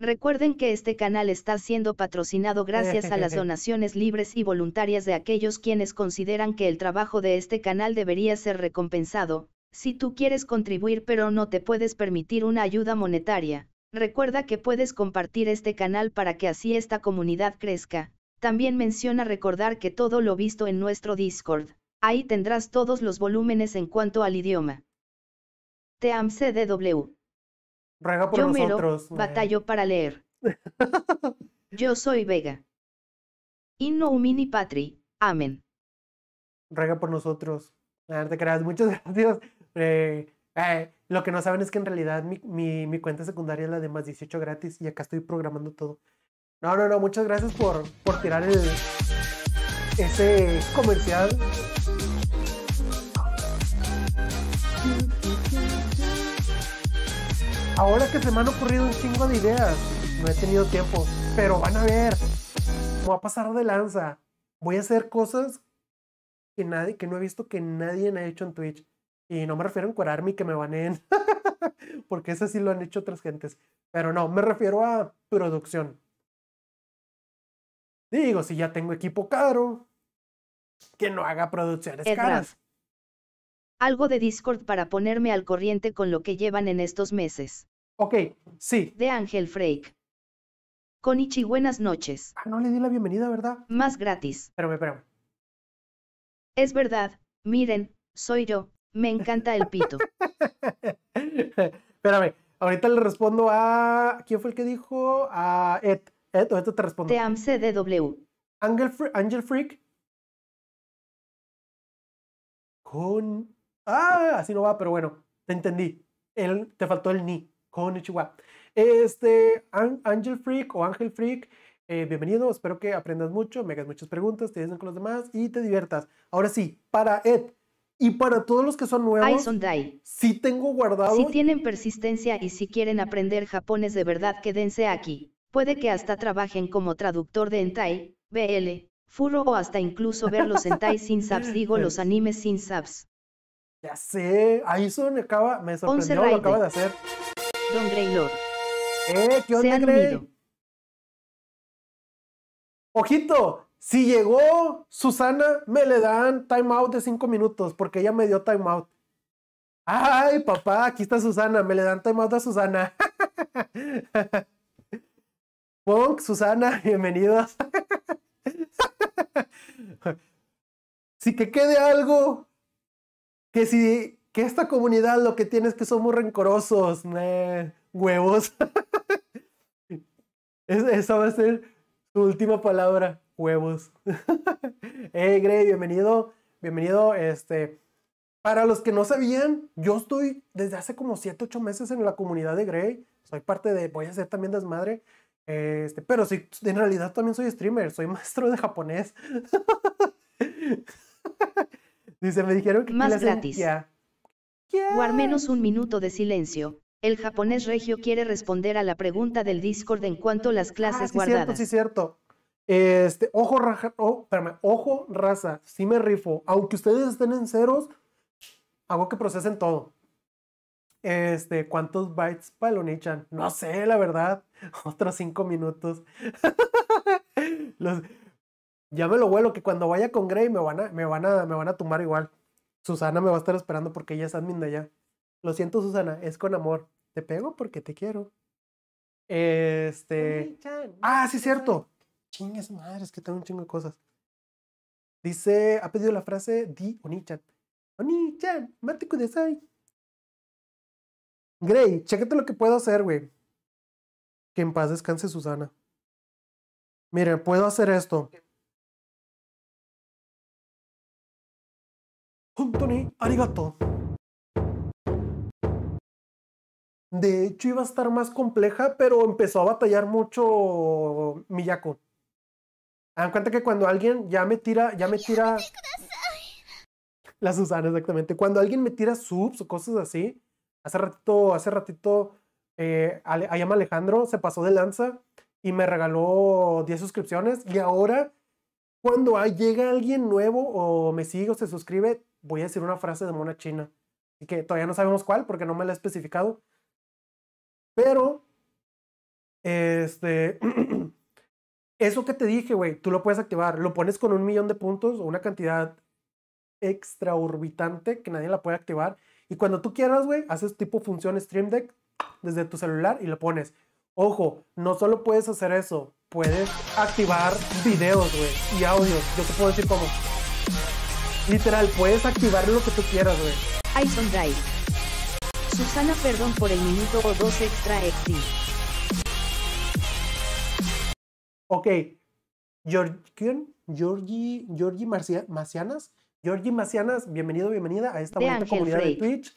Recuerden que este canal está siendo patrocinado gracias a las donaciones libres y voluntarias de aquellos quienes consideran que el trabajo de este canal debería ser recompensado. Si tú quieres contribuir pero no te puedes permitir una ayuda monetaria, recuerda que puedes compartir este canal para que así esta comunidad crezca. También menciona recordar que todo lo visto en nuestro Discord, ahí tendrás todos los volúmenes en cuanto al idioma. CDW. Ruega por nosotros. batallo para leer. Yo soy Vega. Innoumini patri. Amén. Ruega por nosotros. A te creas. Muchas gracias. Eh, eh, lo que no saben es que en realidad mi, mi, mi cuenta secundaria es la de más 18 gratis y acá estoy programando todo. No, no, no, muchas gracias por, tirar ese comercial. Ahora que se me han ocurrido un chingo de ideas, no he tenido tiempo, pero van a ver, me voy a pasar de lanza, voy a hacer cosas que, nadie, que no he visto que nadie ha hecho en Twitch. Y no me refiero a curarme y que me baneen, porque eso sí lo han hecho otras gentes. Pero no, me refiero a producción. Digo, si ya tengo equipo caro, que no haga producciones caras. Algo de Discord para ponerme al corriente con lo que llevan en estos meses. Ok, sí. De Ángel Freik. Konichi, buenas noches. Ah, no le di la bienvenida, ¿verdad? Más gratis. Espérame, espérame. Es verdad, miren, soy yo, me encanta el pito. espérame, ahorita le respondo a... ¿Quién fue el que dijo? A Ed. Ed, eh, ahorita te respondo. Team CDW. Angel, Freak. Con. Ah, así no va, pero bueno, te entendí. te faltó el ni. Con Ichiwa. Este, Angel Freak o Angel Freak. Eh, bienvenido, espero que aprendas mucho, me hagas muchas preguntas, te dicen con los demás y te diviertas. Ahora sí, para Ed y para todos los que son nuevos, si sí tengo guardado. Si tienen persistencia y si quieren aprender japonés de verdad, quédense aquí puede que hasta trabajen como traductor de Entai, BL, furo o hasta incluso ver los Entai sin subs, digo los animes sin subs. Ya sé, ahí eso me acaba, me sorprendió, lo acaba de hacer. Don Greylord. Eh, ¿qué onda, Ojito, si llegó Susana, me le dan timeout de 5 minutos, porque ella me dio timeout. Ay, papá, aquí está Susana, me le dan timeout a Susana. Pong, Susana, bienvenidos. si que quede algo, que si que esta comunidad lo que tiene es que somos rencorosos, huevos. esa va a ser su última palabra, huevos. hey, Grey, bienvenido, bienvenido, este... Para los que no sabían, yo estoy desde hace como 7, 8 meses en la comunidad de Grey. Soy parte de, voy a ser también desmadre. Este, pero sí, en realidad también soy streamer, soy maestro de japonés. Dice, me dijeron que... Más gratis. O al menos un minuto de silencio. El japonés regio quiere responder a la pregunta del Discord en cuanto a las ah, clases ah, sí, guardadas. Cierto, sí, cierto. Este, ojo, oh, ojo, raza, sí me rifo. Aunque ustedes estén en ceros, hago que procesen todo. Este, ¿cuántos bytes para el Onichan? No sé, la verdad. Otros cinco minutos. Ya me lo vuelo que cuando vaya con Gray me van a, me van a, me van igual. Susana me va a estar esperando porque ella es admin de allá. Lo siento, Susana, es con amor. Te pego porque te quiero. Este. ah, sí, cierto. Chingas madre! es que tengo un chingo de cosas. Dice, ha pedido la frase di Onichan. Onichan, de Desay. Gray, chéquete lo que puedo hacer, güey. Que en paz descanse Susana. Miren, puedo hacer esto. Anthony, arigato. De hecho, iba a estar más compleja, pero empezó a batallar mucho Miyako. Dan cuenta que cuando alguien ya me tira, ya me tira. La Susana, exactamente. Cuando alguien me tira subs o cosas así, Hace ratito, hace ratito, eh, Ayam Alejandro se pasó de lanza y me regaló 10 suscripciones. Y ahora, cuando llega alguien nuevo o me sigue o se suscribe, voy a decir una frase de mona china. Y que todavía no sabemos cuál porque no me la he especificado. Pero, este, eso que te dije, güey, tú lo puedes activar. Lo pones con un millón de puntos o una cantidad extraorbitante que nadie la puede activar y cuando tú quieras, güey, haces tipo función Stream Deck desde tu celular y lo pones. Ojo, no solo puedes hacer eso, puedes activar videos, güey, y audios. Yo te puedo decir cómo. Literal, puedes activar lo que tú quieras, güey. Drive. Susana, perdón por el minuto o dos extra Ok. ¿Quién? Georgie, Georgie Marcianas Georgie Macianas, bienvenido, bienvenida a esta bonita comunidad de Twitch.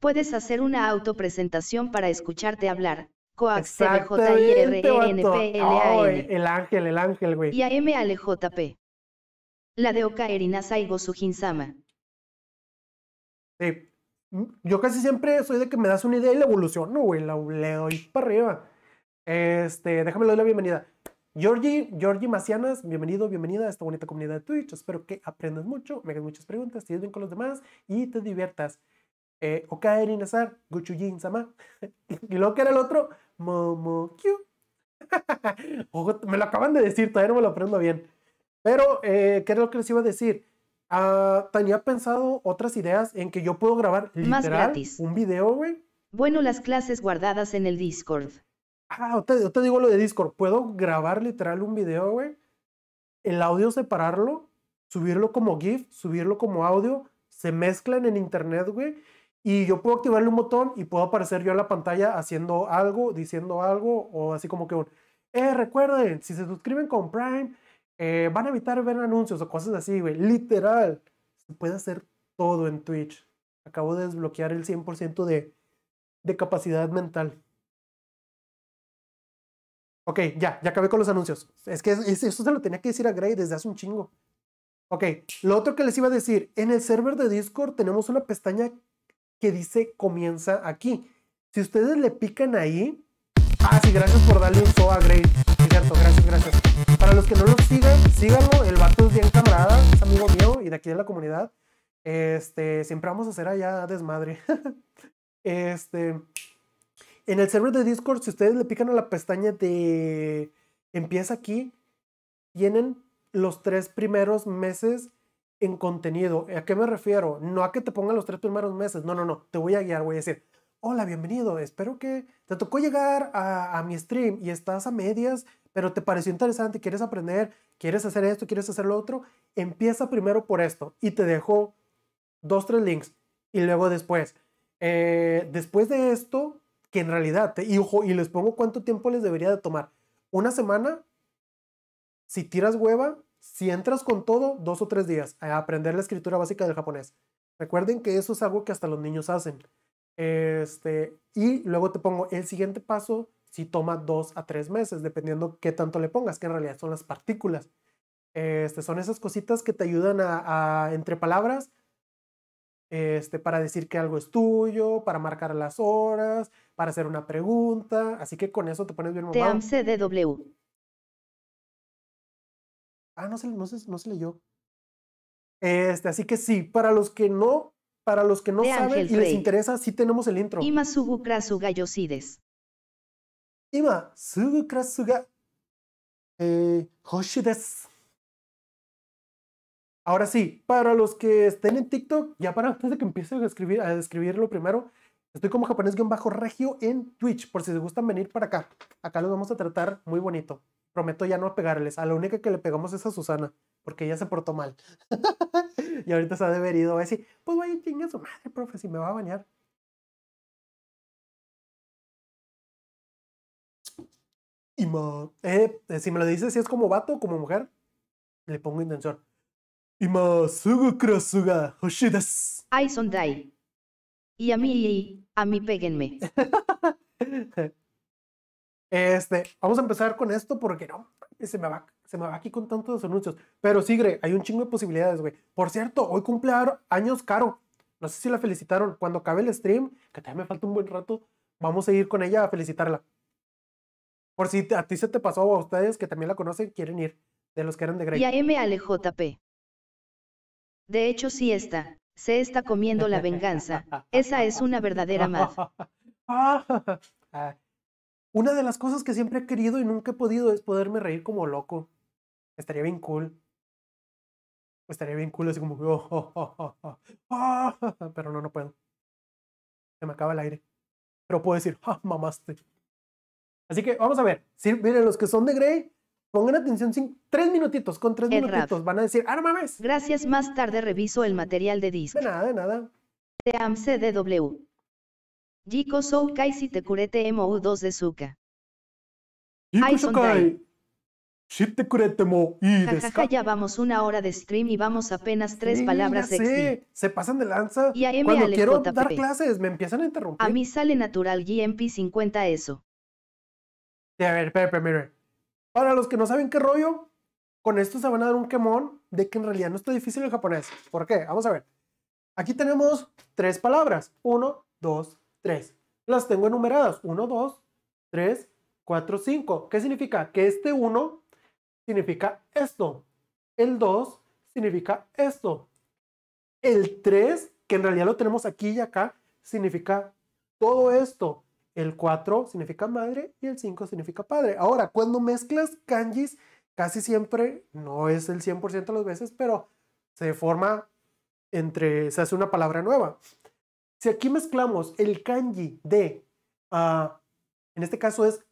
Puedes hacer una autopresentación para escucharte hablar. Coax, El ángel, el ángel, güey. Y a M. La de Oka Saigo Sujinsama. Sí. Yo casi siempre soy de que me das una idea y la evoluciono, güey. La, le doy para arriba. Este, déjame darle la bienvenida. Georgie, Georgie Macianas, bienvenido, bienvenida a esta bonita comunidad de Twitch. Espero que aprendas mucho, me hagas muchas preguntas, te bien con los demás y te diviertas. Eh, ok, Erin Azar, Guchujin Sama. y luego que era el otro, Momo me lo acaban de decir, todavía no me lo aprendo bien. Pero, eh, ¿qué era lo que les iba a decir? Ah, ¿Tanía ha pensado otras ideas en que yo puedo grabar literal un video, güey. Bueno, las clases guardadas en el Discord. Ah, te, te digo lo de Discord. Puedo grabar literal un video, güey. El audio separarlo, subirlo como GIF, subirlo como audio. Se mezclan en internet, güey. Y yo puedo activarle un botón y puedo aparecer yo en la pantalla haciendo algo, diciendo algo, o así como que eh, recuerden, si se suscriben con Prime, eh, van a evitar ver anuncios o cosas así, güey. Literal. Se puede hacer todo en Twitch. Acabo de desbloquear el 100% de, de capacidad mental. Ok, ya, ya acabé con los anuncios. Es que eso se lo tenía que decir a Gray desde hace un chingo. Ok, lo otro que les iba a decir, en el server de Discord tenemos una pestaña que dice comienza aquí. Si ustedes le pican ahí... Ah, sí, gracias por darle un so a Gray. cierto, gracias, gracias. Para los que no lo sigan, síganlo. El vato es bien camarada, es amigo mío y de aquí de la comunidad. Este, siempre vamos a hacer allá desmadre. este... En el server de Discord, si ustedes le pican a la pestaña de empieza aquí, tienen los tres primeros meses en contenido. ¿A qué me refiero? No a que te pongan los tres primeros meses. No, no, no. Te voy a guiar. Voy a decir, hola, bienvenido. Espero que te tocó llegar a, mi stream y estás a medias, pero te pareció interesante, quieres aprender, quieres hacer esto, quieres hacer lo otro. Empieza primero por esto y te dejo dos, tres links. Y luego después. Eh, después de esto, que en realidad, y ojo, y les pongo cuánto tiempo les debería de tomar. Una semana, si tiras hueva, si entras con todo, dos o tres días a aprender la escritura básica del japonés. Recuerden que eso es algo que hasta los niños hacen. Este, y luego te pongo el siguiente paso, si toma dos a tres meses, dependiendo qué tanto le pongas, que en realidad son las partículas. Este, son esas cositas que te ayudan a, a entre palabras, este, para decir que algo es tuyo, para marcar las horas, para hacer una pregunta. Así que con eso te pones bien mamado. Ah, no se, no se, leyó. Este, así que sí, para los que no, para los que no saben y les interesa, sí tenemos el intro. Ima Ima eh, Ahora sí, para los que estén en TikTok, ya para antes de que empiece a escribir, a escribirlo primero, Estoy como japonés-regio bajo en Twitch, por si les gustan venir para acá. Acá los vamos a tratar muy bonito. Prometo ya no pegarles. A la única que le pegamos es a Susana, porque ella se portó mal. y ahorita se ha deberido decir, pues vaya chinga su madre, profe, si me va a bañar. Y eh, eh, si me lo dices, si es como vato o como mujer, le pongo intención. Ima sugu hoshi hoshidas. Ay, dai. Y a mí. A mí péguenme. este, vamos a empezar con esto porque no, se me va, se me va aquí con tantos anuncios. Pero sí, hay un chingo de posibilidades, güey. Por cierto, hoy cumple años Caro. No sé si la felicitaron. Cuando acabe el stream, que todavía me falta un buen rato, vamos a ir con ella a felicitarla. Por si a ti se te pasó o a ustedes que también la conocen, quieren ir, de los que eran de Grey. Y a M. -A De hecho, sí está se está comiendo la venganza, esa es una verdadera madre. Ah, una de las cosas que siempre he querido y nunca he podido es poderme reír como loco. Estaría bien cool. Estaría bien cool así como... Oh, oh, oh, Pero no, no puedo. Se me acaba el aire. Pero puedo decir, ah, mamaste. Así que vamos a ver. Sí, miren, los que son de Grey, Pongan atención, sin, tres minutitos, con tres minutitos van a decir, ¡ah, no Gracias, más tarde reviso el material de disco. De nada, de nada. Team CDW. Jiko Sou te curete MU2 de Suka. Jiko Shokai. Shite kurete mo y Jajaja, ya vamos una hora de stream y vamos apenas tres palabras Se pasan de lanza. Cuando quiero dar clases, me empiezan a interrumpir. A mí sale natural GMP50 eso. a ver, pepe, mire. Para los que no saben qué rollo, con esto se van a dar un quemón de que en realidad no está difícil el japonés. ¿Por qué? Vamos a ver. Aquí tenemos tres palabras. Uno, dos, tres. Las tengo enumeradas. Uno, dos, tres, cuatro, cinco. ¿Qué significa? Que este uno significa esto. El 2 significa esto. El 3, que en realidad lo tenemos aquí y acá, significa todo esto. El 4 significa madre y el 5 significa padre. Ahora, cuando mezclas kanjis, casi siempre, no es el 100% de las veces, pero se forma entre, se hace una palabra nueva. Si aquí mezclamos el kanji de, ah, en este caso es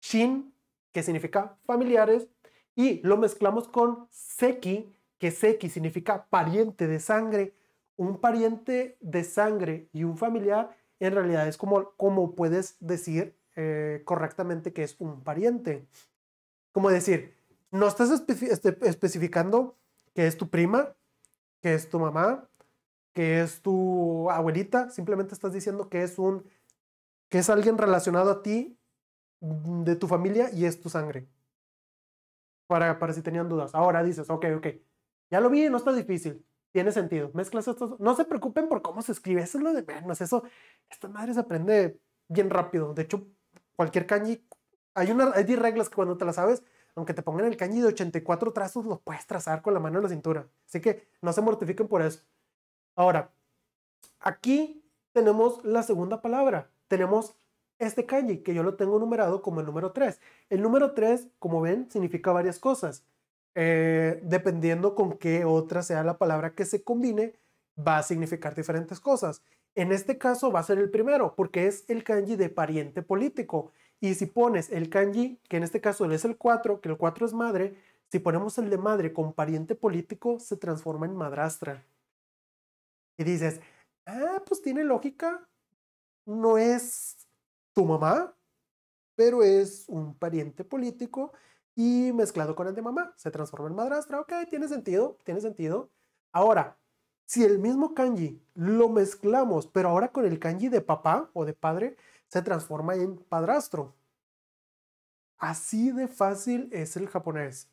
shin, que significa familiares, y lo mezclamos con seki, que seki significa pariente de sangre, un pariente de sangre y un familiar en realidad es como, como puedes decir eh, correctamente que es un pariente. Como decir, no estás este, especificando que es tu prima, que es tu mamá, que es tu abuelita, simplemente estás diciendo que es un que es alguien relacionado a ti mm, de tu familia y es tu sangre. Para, para si tenían dudas. Ahora dices, ok, ok, ya lo vi, no está difícil, tiene sentido. Mezclas estos, no se preocupen por cómo se escribe, eso es lo de menos, eso, esta madre se aprende bien rápido. De hecho, cualquier cañi, hay, una, hay 10 reglas que cuando te las sabes, aunque te pongan el cañi de 84 trazos, lo puedes trazar con la mano en la cintura. Así que no se mortifiquen por eso. Ahora, aquí tenemos la segunda palabra. Tenemos este cañi que yo lo tengo numerado como el número 3. El número 3, como ven, significa varias cosas. Eh, dependiendo con qué otra sea la palabra que se combine, va a significar diferentes cosas. En este caso va a ser el primero porque es el kanji de pariente político. Y si pones el kanji, que en este caso es el 4, que el 4 es madre, si ponemos el de madre con pariente político, se transforma en madrastra. Y dices, ah, pues tiene lógica. No es tu mamá, pero es un pariente político y mezclado con el de mamá, se transforma en madrastra. Ok, tiene sentido, tiene sentido. Ahora, si el mismo kanji lo mezclamos, pero ahora con el kanji de papá o de padre, se transforma en padrastro. Así de fácil es el japonés.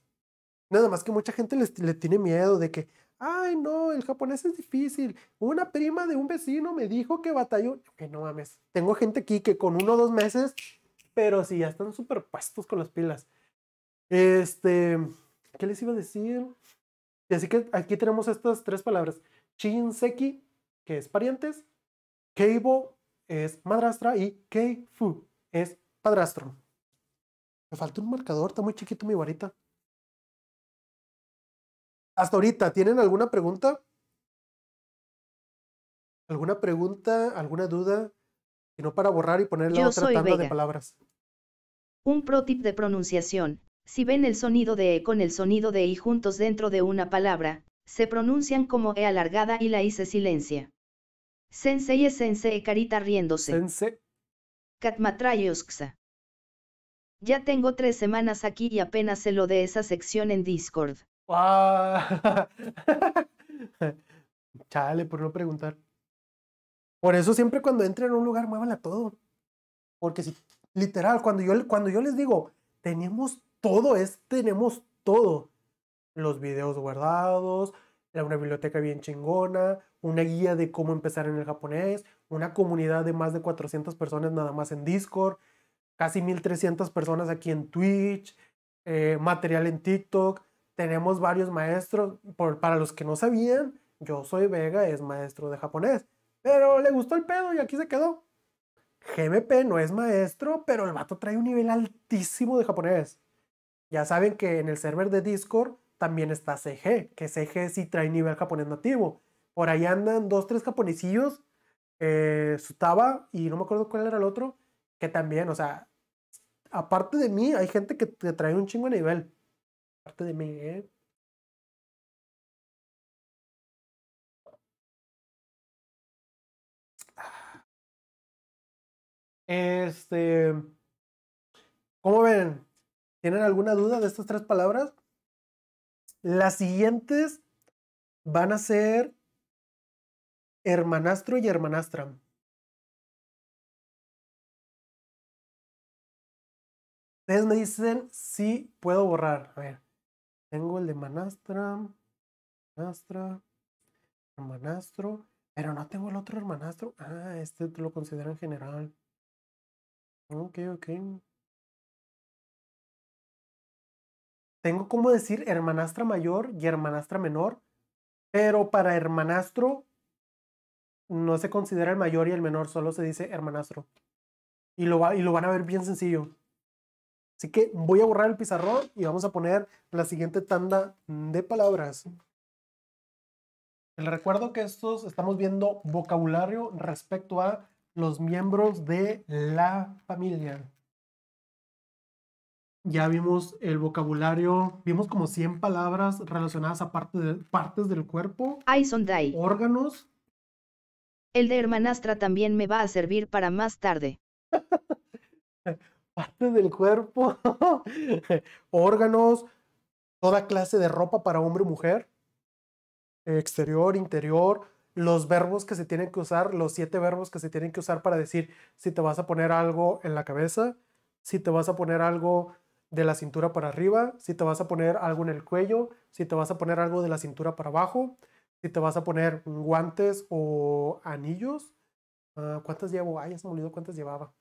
Nada más que mucha gente le, tiene miedo de que, ay no, el japonés es difícil. Una prima de un vecino me dijo que batalló. Que no mames. Tengo gente aquí que con uno o dos meses, pero sí, ya están súper puestos con las pilas. Este, ¿qué les iba a decir? Así que aquí tenemos estas tres palabras. Shinseki, que es parientes, Keibo es madrastra y Keifu es padrastro. Me falta un marcador, está muy chiquito mi varita. Hasta ahorita, ¿tienen alguna pregunta? ¿Alguna pregunta? ¿Alguna duda? Y no para borrar y poner la otra tanda de palabras. Un pro tip de pronunciación. Si ven el sonido de E con el sonido de I juntos dentro de una palabra, se pronuncian como E alargada y la hice se silencia. Sensei es sensei carita riéndose. Sensei. Katmatrayosksa. Ya tengo tres semanas aquí y apenas se lo de esa sección en Discord. Chale, por no preguntar. Por eso siempre cuando entren a un lugar, muévanla todo. Porque si, literal, cuando yo, cuando yo les digo, tenemos todo, es tenemos todo los videos guardados, una biblioteca bien chingona, una guía de cómo empezar en el japonés, una comunidad de más de 400 personas nada más en Discord, casi 1300 personas aquí en Twitch, eh, material en TikTok, tenemos varios maestros, por, para los que no sabían, yo soy Vega, es maestro de japonés, pero le gustó el pedo y aquí se quedó. GMP no es maestro, pero el vato trae un nivel altísimo de japonés. Ya saben que en el server de Discord también está CG, que CG sí trae nivel japonés nativo. Por ahí andan dos, tres japonesillos, eh, Sutaba y no me acuerdo cuál era el otro, que también, o sea, aparte de mí, hay gente que te trae un chingo de nivel. Aparte de mí, ¿eh? Este, ¿cómo ven? ¿Tienen alguna duda de estas tres palabras? Las siguientes van a ser hermanastro y hermanastra. Ustedes me dicen si puedo borrar. A ver, tengo el de manastra, hermanastra, hermanastro, pero no tengo el otro hermanastro. Ah, este lo en general. Ok, ok. tengo como decir hermanastra mayor y hermanastra menor, pero para hermanastro no se considera el mayor y el menor, solo se dice hermanastro. Y lo, y lo van a ver bien sencillo. Así que voy a borrar el pizarrón y vamos a poner la siguiente tanda de palabras. Les recuerdo que estos estamos viendo vocabulario respecto a los miembros de la familia ya vimos el vocabulario, vimos como 100 palabras relacionadas a partes del cuerpo, die. órganos. El de hermanastra también me va a servir para más tarde. Partes del cuerpo, órganos, toda clase de ropa para hombre o mujer, exterior, interior, los verbos que se tienen que usar, los siete verbos que se tienen que usar para decir si te vas a poner algo en la cabeza, si te vas a poner algo de la cintura para arriba, si te vas a poner algo en el cuello, si te vas a poner algo de la cintura para abajo, si te vas a poner guantes o anillos. Ah, ¿Cuántas llevo? Ay, ya se me olvidó cuántas llevaba.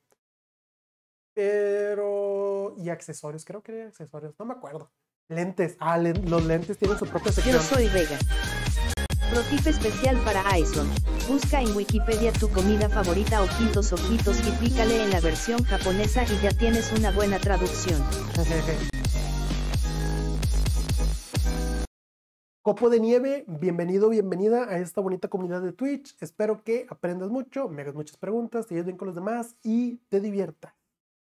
Pero... Y accesorios, creo que eran accesorios, no me acuerdo. Lentes, ah, los lentes tienen su propio sección. Yo soy Vega. Protip especial para Aison. Busca en Wikipedia tu comida favorita ojitos ojitos y pícale en la versión japonesa y ya tienes una buena traducción. Copo de Nieve, bienvenido, bienvenida a esta bonita comunidad de Twitch. Espero que aprendas mucho, me hagas muchas preguntas, te lleves con los demás y te divierta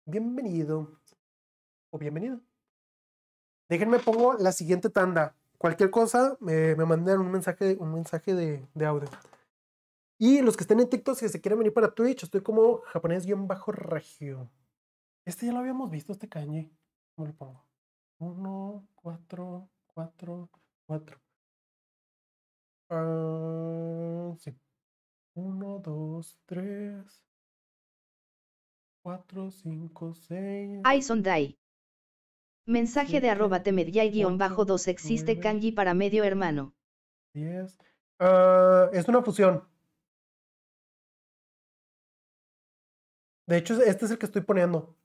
Bienvenido o bienvenida. Déjenme pongo la siguiente tanda. Cualquier cosa me me mandan un mensaje un mensaje de audio. Y los que estén en TikTok Si se quieren venir para Twitch, estoy como japonés guion bajo regio. Este ya lo habíamos visto este cañe. Cómo lo pongo? 1 4 4 4. sí. 1 2 3 4 5 6. Isondai. Mensaje de arroba temedia y bajo 2 existe kanji para medio hermano. Ah, es una fusión. De hecho, este es el que estoy poniendo.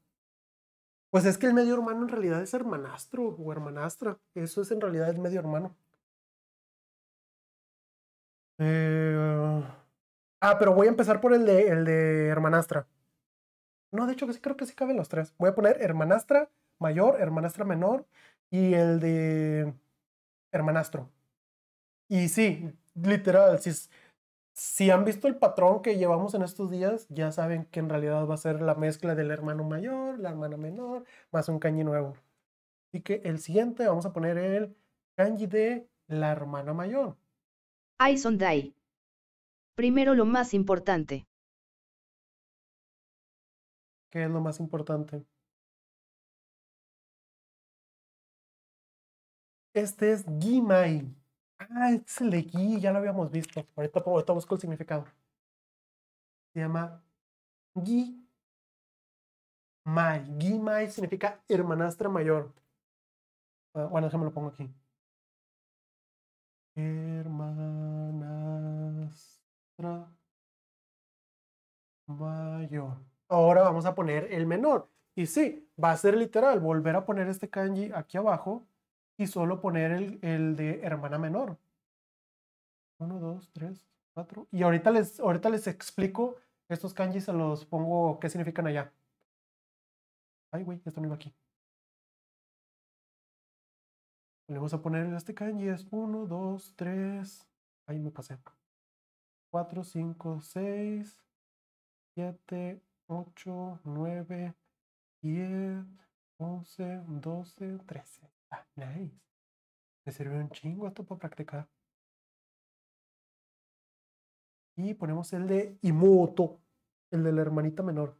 Pues es que el medio hermano en realidad es hermanastro o hermanastra. Eso es en realidad el medio hermano. Eh, ah, pero voy a empezar por el de, el de hermanastra. No, de hecho, creo que sí caben los tres. Voy a poner hermanastra, mayor, hermanastra menor y el de hermanastro. Y sí, literal, si, han visto el patrón que llevamos en estos días, ya saben que en realidad va a ser la mezcla del hermano mayor, la hermana menor, más un kanji nuevo. Así que el siguiente vamos a poner el kanji de la hermana mayor. Aisondai. Primero lo más importante. ¿Qué es lo más importante? Este es Gimai. Ah, este es el ya lo habíamos visto. Ahorita, busco el significado. Se llama Gi Mai. significa hermanastra mayor. Ah, bueno, déjame lo pongo aquí. Hermanastra mayor. Ahora vamos a poner el menor. Y sí, va a ser literal, volver a poner este kanji aquí abajo y solo poner el, de hermana menor. 1, 2, 3, 4 Y ahorita les, explico estos kanjis, se los pongo qué significan allá. Ay, güey, esto no iba aquí. Le vamos a poner este kanji, es 1, 2, 3, ahí me pasé. 4, 5, 6, 7, 8, 9, 10, 11, 12, 13. Ah, nice. Me sirve un chingo esto para practicar. Y ponemos el de Imoto, el de la hermanita menor.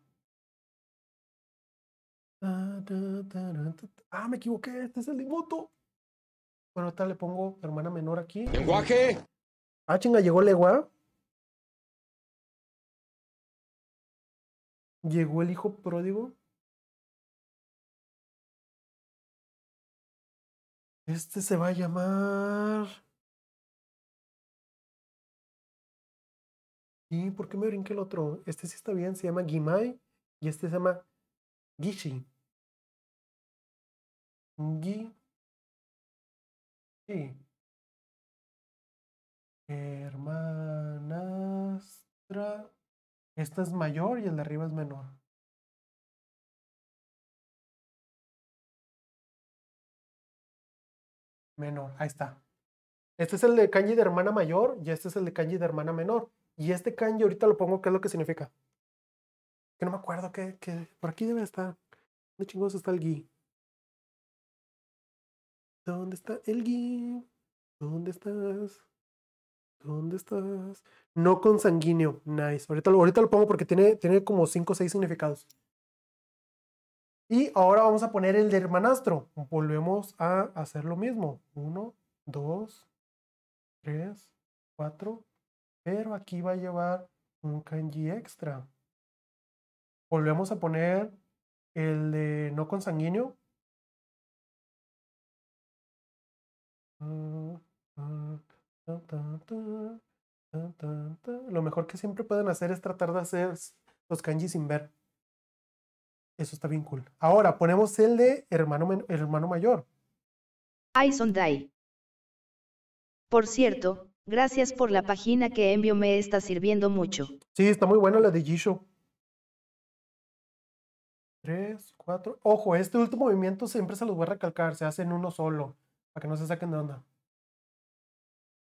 Ah, me equivoqué, este es el de Imoto. Bueno, ahorita le pongo hermana menor aquí. ¡Lenguaje! Ah, chinga, llegó lenguaje Llegó el hijo pródigo. Este se va a llamar... ¿Y por qué me brinqué el otro? Este sí está bien, se llama Gimai y este se llama Gishi. Gishi Hermanastra. Esta es mayor y el de arriba es menor. menor. Ahí está. Este es el de kanji de hermana mayor y este es el de kanji de hermana menor. Y este kanji ahorita lo pongo, ¿qué es lo que significa? Que no me acuerdo que, que por aquí debe estar. ¿Dónde chingados está el gi? ¿Dónde está el gi? ¿Dónde estás? ¿Dónde estás? No consanguíneo. Nice. Ahorita, ahorita lo pongo porque tiene, tiene como 5 o 6 significados. Y ahora vamos a poner el de hermanastro. Volvemos a hacer lo mismo. uno 2, tres cuatro Pero aquí va a llevar un kanji extra. Volvemos a poner el de no consanguíneo. Lo mejor que siempre pueden hacer es tratar de hacer los kanji sin ver. Eso está bien cool. Ahora ponemos el de hermano, el hermano mayor. Aison Por cierto, gracias por la página que envió, me está sirviendo mucho. Sí, está muy buena la de Jisho. Tres, cuatro. Ojo, este último movimiento siempre se los voy a recalcar, se hace en uno solo, para que no se saquen de onda.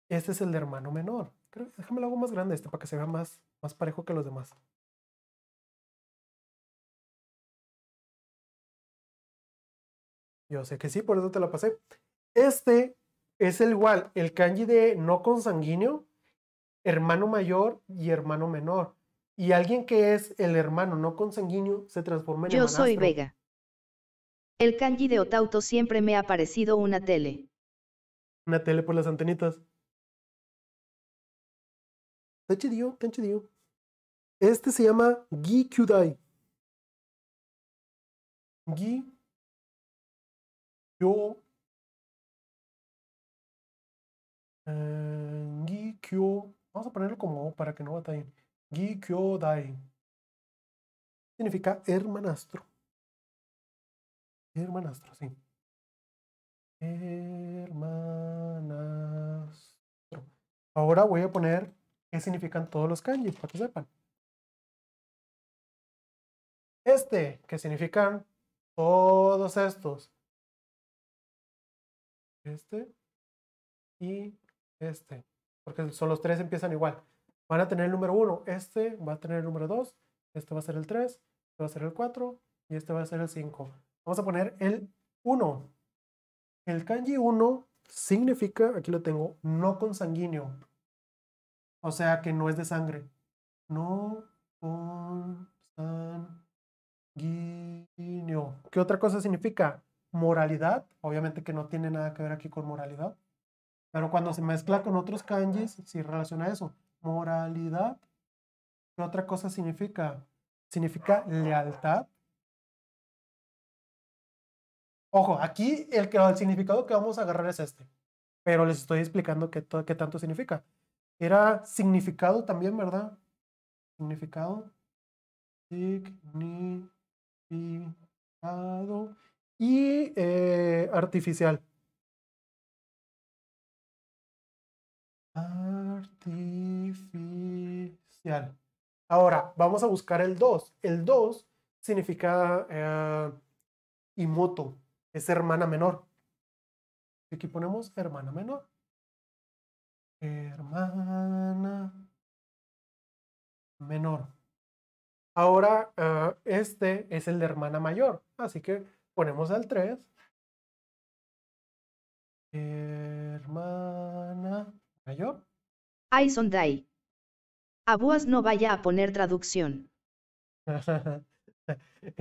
Este es el de hermano menor. déjame lo hago más grande este para que se vea más, más parejo que los demás. Yo sé que sí, por eso te la pasé. Este es el igual, el kanji de no consanguíneo, hermano mayor y hermano menor. Y alguien que es el hermano no consanguíneo se transforma en Yo soy Vega. El kanji de Otauto siempre me ha parecido una tele. Una tele por las antenitas. chido, Este se llama Gi Kyudai. Gi yo. Eh, Vamos a ponerlo como para que no batallen. Gi Kyo Dai. Significa hermanastro. Hermanastro, sí. Hermanastro. Ahora voy a poner qué significan todos los kanji para que sepan. Este, que significan todos estos este y este. Porque son los tres empiezan igual. Van a tener el número 1, este va a tener el número 2, este va a ser el 3, este va a ser el 4 y este va a ser el 5. Vamos a poner el 1. El kanji 1 significa, aquí lo tengo, no consanguíneo. O sea que no es de sangre. No consanguíneo. ¿Qué otra cosa significa? moralidad, obviamente que no tiene nada que ver aquí con moralidad, pero cuando se mezcla con otros kanjis, si relaciona eso, moralidad, ¿qué otra cosa significa? Significa lealtad. Ojo, aquí el, el significado que vamos a agarrar es este, pero les estoy explicando qué, qué tanto significa. Era significado también, ¿verdad? Significado. Significado y eh, artificial. Artificial. Ahora, vamos a buscar el 2. El 2 significa eh, imoto, es hermana menor. Aquí ponemos hermana menor. Hermana menor. Ahora, eh, este es el de hermana mayor, así que Ponemos al 3. Hermana mayor. Ay, A vos no vaya a poner traducción.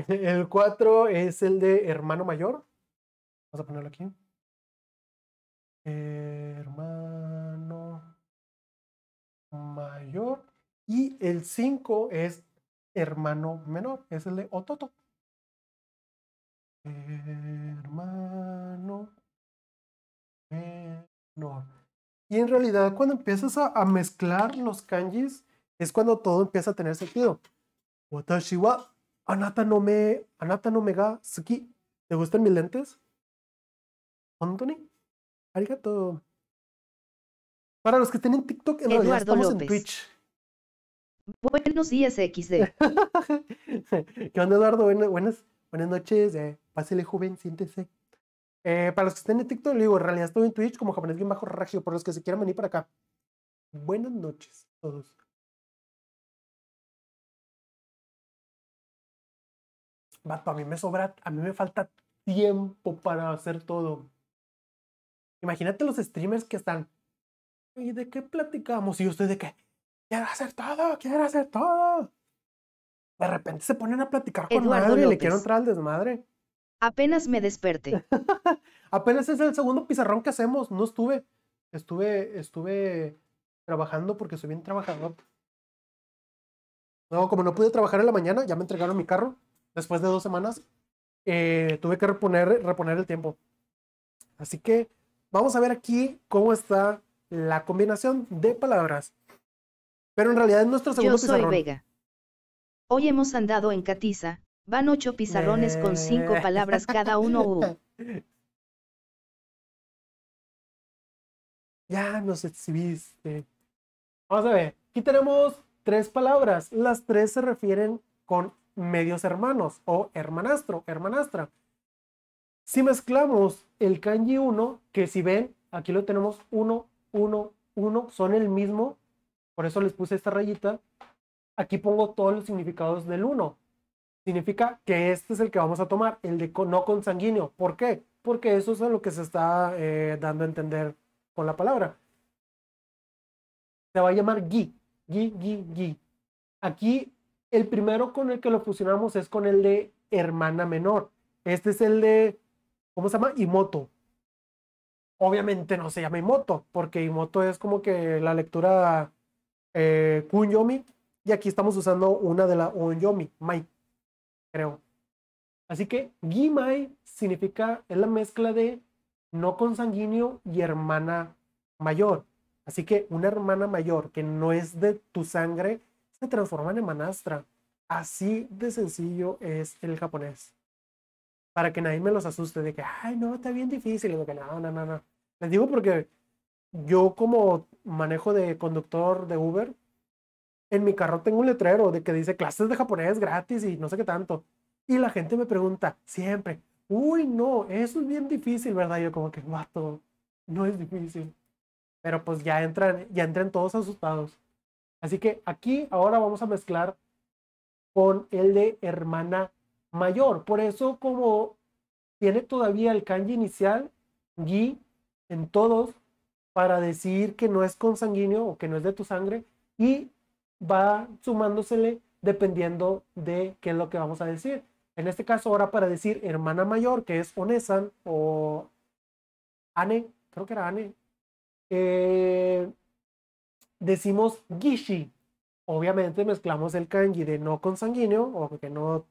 el 4 es el de hermano mayor. Vamos a ponerlo aquí. Hermano mayor. Y el 5 es hermano menor. Es el de Ototo hermano menor. Y en realidad cuando empiezas a, mezclar los kanjis es cuando todo empieza a tener sentido. Watashi wa anata no me anata no me ¿Te gustan mis lentes? Anthony, arigato. Para los que tienen en TikTok, en realidad estamos en Twitch. Buenos días, XD. ¿Qué onda, Eduardo? Buenas. Buenas noches, eh, pásele joven, siéntese. Eh, para los que estén en TikTok, le digo, en realidad estoy en Twitch como japonés bien bajo regio, por los que se quieran venir para acá. Buenas noches a todos. Vato, a mí me sobra, a mí me falta tiempo para hacer todo. Imagínate los streamers que están. ¿Y de qué platicamos? Y usted de qué? quiero hacer todo, quiero hacer todo. De repente se ponen a platicar con madre y le quieren entrar al desmadre. Apenas me desperté. Apenas es el segundo pizarrón que hacemos. No estuve. Estuve, estuve trabajando porque soy bien trabajador. No, como no pude trabajar en la mañana, ya me entregaron mi carro. Después de dos semanas, eh, tuve que reponer, reponer el tiempo. Así que vamos a ver aquí cómo está la combinación de palabras. Pero en realidad es nuestro segundo Yo soy Vega. Hoy hemos andado en Catiza, van ocho pizarrones con cinco eh. palabras cada uno. Uh. Ya nos exhibiste. Vamos a ver, aquí tenemos tres palabras. Las tres se refieren con medios hermanos o hermanastro, hermanastra. Si mezclamos el kanji 1, que si ven, aquí lo tenemos 1, 1, 1, son el mismo, por eso les puse esta rayita, aquí pongo todos los significados del 1. Significa que este es el que vamos a tomar, el de no consanguíneo. ¿Por qué? Porque eso es a lo que se está eh, dando a entender con la palabra. Se va a llamar gui, gui, gui, gui. Aquí el primero con el que lo fusionamos es con el de hermana menor. Este es el de, ¿cómo se llama? Imoto. Obviamente no se llama Imoto, porque Imoto es como que la lectura eh, Kunyomi, y aquí estamos usando una de la onyomi, mai, creo. Así que gimai significa, es la mezcla de no consanguíneo y hermana mayor. Así que una hermana mayor que no es de tu sangre se transforma en hermanastra. Así de sencillo es el japonés. Para que nadie me los asuste de que, ay, no, está bien difícil. Y que no, no, Les digo porque yo como manejo de conductor de Uber, en mi carro tengo un letrero de que dice clases de japonés gratis y no sé qué tanto. Y la gente me pregunta siempre, uy, no, eso es bien difícil, ¿verdad? Yo como que, vato, no es difícil. Pero pues ya entran, ya entran todos asustados. Así que aquí ahora vamos a mezclar con el de hermana mayor. Por eso como tiene todavía el kanji inicial, gi, en todos, para decir que no es consanguíneo o que no es de tu sangre. Y va sumándosele dependiendo de qué es lo que vamos a decir. En este caso, ahora para decir hermana mayor, que es Onesan o Ane, creo que era Ane, eh, decimos Gishi. Obviamente mezclamos el kanji de no consanguíneo o que no,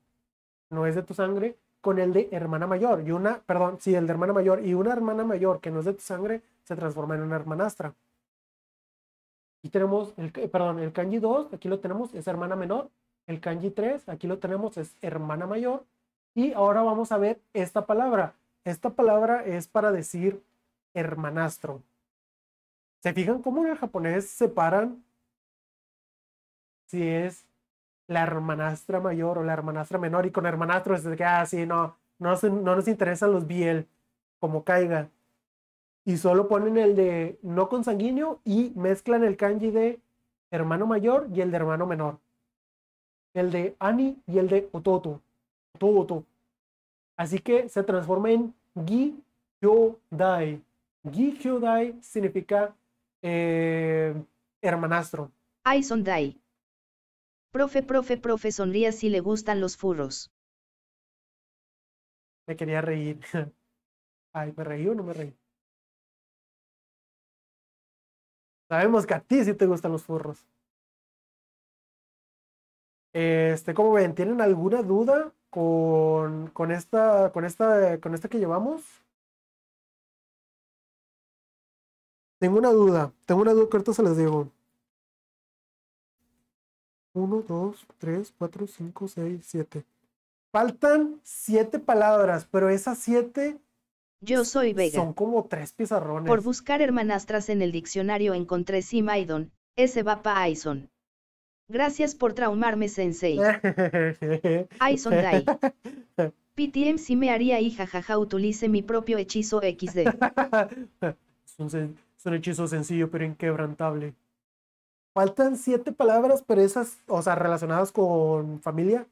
no es de tu sangre con el de hermana mayor y una, perdón, sí, el de hermana mayor y una hermana mayor que no es de tu sangre se transforma en una hermanastra. Aquí tenemos, el, perdón, el kanji 2, aquí lo tenemos, es hermana menor. El kanji 3, aquí lo tenemos, es hermana mayor. Y ahora vamos a ver esta palabra. Esta palabra es para decir hermanastro. ¿Se fijan cómo en el japonés separan si es la hermanastra mayor o la hermanastra menor? Y con hermanastro es que, ah, sí, no, no, no nos interesan los biel, como caiga y solo ponen el de no consanguíneo y mezclan el kanji de hermano mayor y el de hermano menor. El de Ani y el de Ototo. Ototo. Así que se transforma en Gi dai Gi dai significa eh, hermanastro. Ay dai Profe, profe, profe, sonríe si le gustan los furros. Me quería reír. Ay, ¿me reí o no me reí? Sabemos que a ti sí te gustan los furros. Este, ¿cómo ven? ¿Tienen alguna duda con, con esta, con esta, con esta que llevamos? Tengo una duda, tengo una duda que ahorita se les digo. 1, 2, 3, 4, 5, 6, 7. Faltan 7 palabras, pero esas 7 yo soy Vega. Son como tres pizarrones. Por buscar hermanastras en el diccionario encontré Sim Maidon, ese va pa Aison. Gracias por traumarme, Sensei. Aison Dai. PTM si me haría hija jaja utilice mi propio hechizo XD. es, es un hechizo sencillo pero inquebrantable. Faltan siete palabras, pero esas, o sea, relacionadas con familia,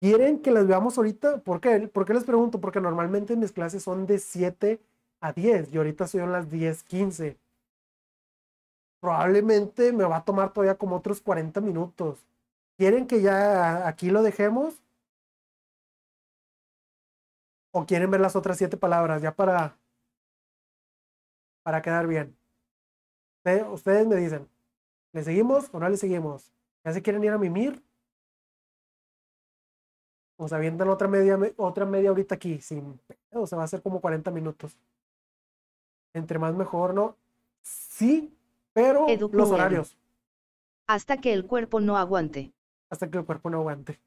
quieren que las veamos ahorita. ¿Por qué? ¿Por les pregunto? Porque normalmente mis clases son de 7 a 10 y ahorita son las 10.15 Probablemente me va a tomar todavía como otros 40 minutos. ¿Quieren que ya aquí lo dejemos? ¿O quieren ver las otras 7 palabras ya para, para quedar bien? Ustedes me dicen, ¿le seguimos o no le seguimos? ¿Ya se quieren ir a mimir? O sea, viendo otra media, otra media ahorita aquí, sin pedo. o sea, va a ser como 40 minutos. Entre más mejor, ¿no? Sí, pero los horarios. Hasta que el cuerpo no aguante. Hasta que el cuerpo no aguante.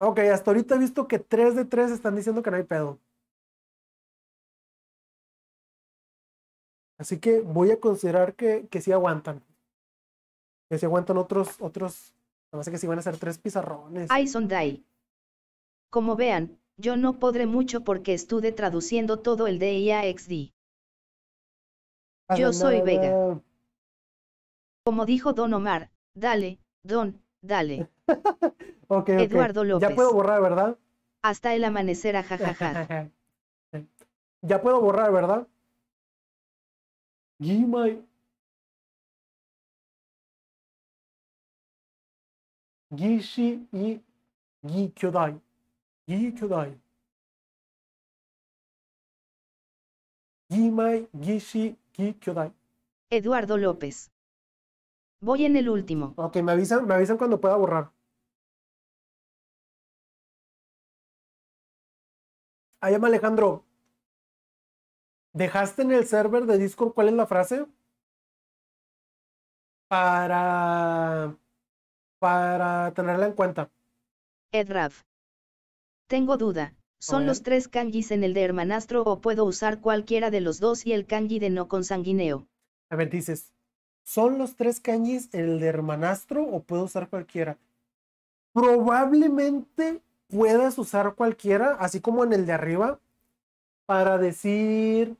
Ok, hasta ahorita he visto que 3 de 3 están diciendo que no hay pedo. Así que voy a considerar que, que sí aguantan. Que sí aguantan otros, otros pasa es que si van a ser tres pizarrones. Ay, Sonday. Como vean, yo no podré mucho porque estuve traduciendo todo el DIAXD. Yo soy Vega. Como dijo Don Omar, dale, Don, dale. Eduardo López. Ya puedo borrar, ¿verdad? Hasta el amanecer, jajaja. ya puedo borrar, ¿verdad? my... Gishi y Gikyodai. Kyodai. Gi Kyodai. Gimai, Gishi, y Eduardo López. Voy en el último. Ok, me avisan, me avisan cuando pueda borrar. Ayama Alejandro, ¿dejaste en el server de Discord cuál es la frase? Para para tenerla en cuenta. Edraf Tengo duda. ¿Son los tres kanjis en el de hermanastro o puedo usar cualquiera de los dos y el kanji de no consanguineo? A ver, dices, ¿son los tres kanjis el de hermanastro o puedo usar cualquiera? Probablemente puedas usar cualquiera, así como en el de arriba, para decir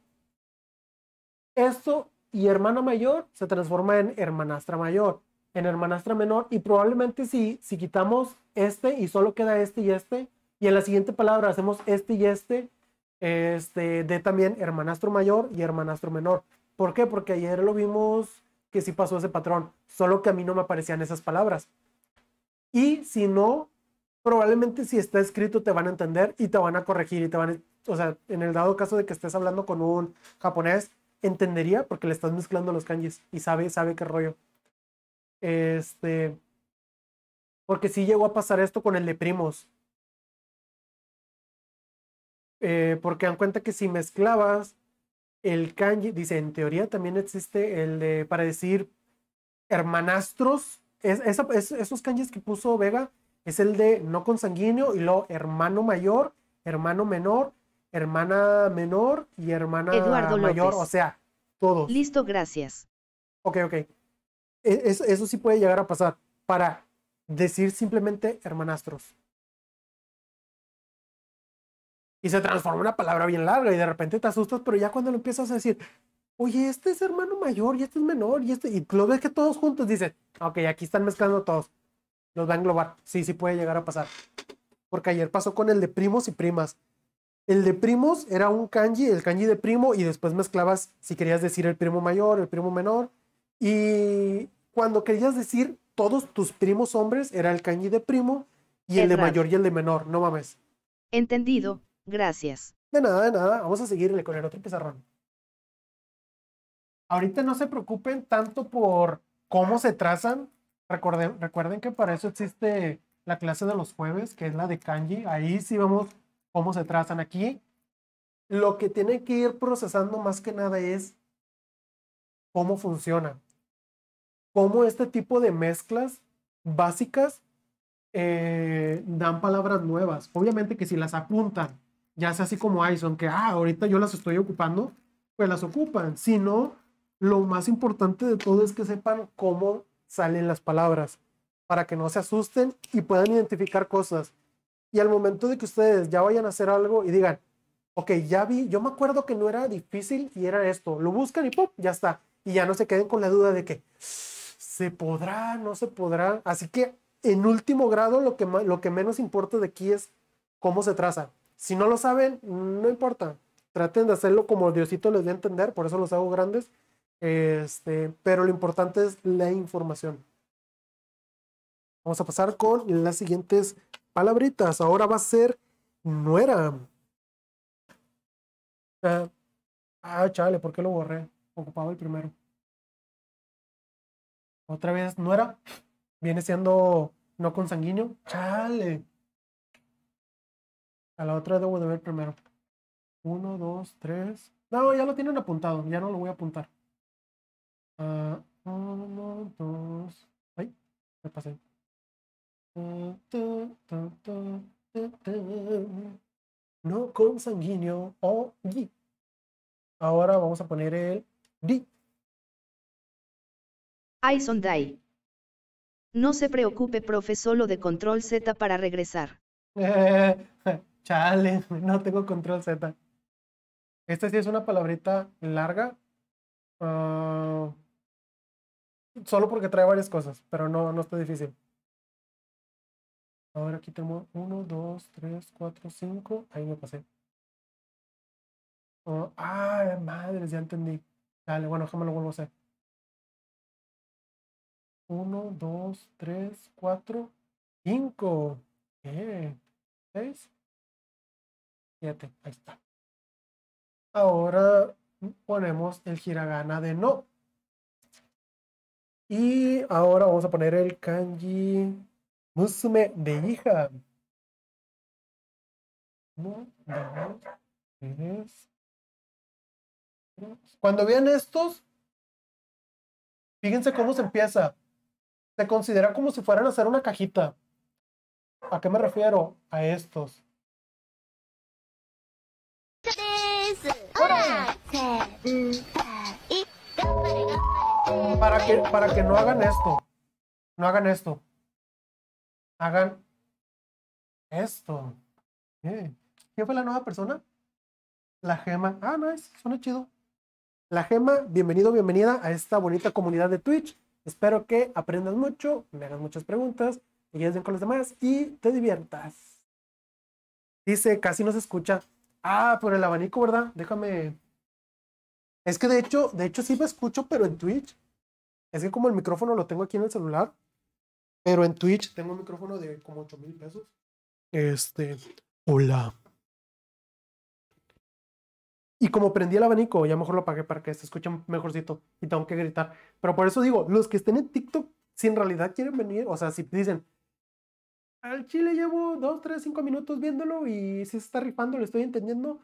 esto y hermano mayor se transforma en hermanastra mayor en hermanastro menor y probablemente si, si quitamos este y solo queda este y este y en la siguiente palabra hacemos este y este, este de también hermanastro mayor y hermanastro menor. ¿Por qué? Porque ayer lo vimos que sí pasó ese patrón, solo que a mí no me aparecían esas palabras. Y si no, probablemente si está escrito te van a entender y te van a corregir y te van o sea, en el dado caso de que estés hablando con un japonés, entendería porque le estás mezclando los kanjis y sabe, sabe qué rollo. Este. Porque si llegó a pasar esto con el de primos. Eh, porque dan cuenta que si mezclabas el kanji, dice, en teoría también existe el de, para decir hermanastros, es, esos kanjis que puso Vega es el de no consanguíneo y luego hermano mayor, hermano menor, hermana menor y hermana Eduardo mayor, o sea, todos. Listo, gracias. Ok, ok. E-, eso, sí puede llegar a pasar para decir simplemente hermanastros. Y se transforma una palabra bien larga y de repente te asustas, pero ya cuando lo empiezas a decir, oye, este es hermano mayor y este es menor y este, y lo ves que todos juntos dicen, ok, aquí están mezclando todos, los va a englobar. Sí, sí puede llegar a pasar. Porque ayer pasó con el de primos y primas. El de primos era un kanji, el kanji de primo, y después mezclabas si querías decir el primo mayor, el primo menor, y cuando querías decir todos tus primos hombres, era el kanji de primo y el, de mayor y el de menor, no mames. Entendido, gracias. De nada, de nada, vamos a seguirle con el otro pizarrón. Ahorita no se preocupen tanto por cómo se trazan. Recuerden, que para eso existe la clase de los jueves, que es la de kanji. Ahí sí vemos cómo se trazan aquí. Lo que tienen que ir procesando más que nada es cómo funciona cómo este tipo de mezclas básicas eh, dan palabras nuevas. Obviamente que si las apuntan, ya sea así como son que ah, ahorita yo las estoy ocupando, pues las ocupan. sino lo más importante de todo es que sepan cómo salen las palabras para que no se asusten y puedan identificar cosas. Y al momento de que ustedes ya vayan a hacer algo y digan, ok, ya vi, yo me acuerdo que no era difícil y era esto, lo buscan y pop, ya está. Y ya no se queden con la duda de que, ¿Se podrá? ¿No se podrá? Así que en último grado lo que, lo que menos importa de aquí es cómo se traza. Si no lo saben, no importa. Traten de hacerlo como Diosito les dé a entender, por eso los hago grandes. Este, pero lo importante es la información. Vamos a pasar con las siguientes palabritas. Ahora va a ser nuera. ah, ah chale, ¿por qué lo borré? ocupado el primero otra vez era viene siendo no consanguíneo. Chale. A la otra debo de ver primero. Uno, dos, tres. No, ya lo tienen apuntado, ya no lo voy a apuntar. Ah, uno, dos. Ay, me pasé. Ah, no consanguíneo o y. Ahora vamos a poner el D. I son No se preocupe, profe, solo de control Z para regresar. chale, no tengo control Z. Esta sí es una palabrita larga. Ah, solo porque trae varias cosas, pero no, no está difícil. Ahora aquí tengo 1, 2, 3, 4, 5. Ahí me pasé. ay oh, ah, madres, ya entendí. Dale, bueno, déjame lo vuelvo a hacer. 1, 2, 3, 4, 5. 6. 7. Ahí está. Ahora ponemos el hiragana de no. Y ahora vamos a poner el kanji musume de hija. 1, 2, 3. Cuando vean estos, fíjense cómo se empieza se considera como si fueran a hacer una cajita. ¿A qué me refiero? A estos. Para que, para que no hagan esto. No hagan esto. Hagan esto. Eh, ¿Quién fue la nueva persona? La gema. Ah, nice. Suena chido. La gema, bienvenido, bienvenida a esta bonita comunidad de Twitch. Espero que aprendas mucho, me hagas muchas preguntas, y lleves bien con los demás y te diviertas. Dice, casi no se escucha. Ah, por el abanico, ¿verdad? Déjame. Es que de hecho, de hecho sí me escucho, pero en Twitch. Es que como el micrófono lo tengo aquí en el celular, pero en Twitch tengo un micrófono de como 8 mil pesos. Este, hola. Y como prendí el abanico, ya mejor lo apagué para que se escuchen mejorcito y tengo que gritar. Pero por eso digo, los que estén en TikTok, si en realidad quieren venir, o sea, si dicen, al chile llevo 2, 3, 5 minutos viéndolo y si se está rifando, le estoy entendiendo.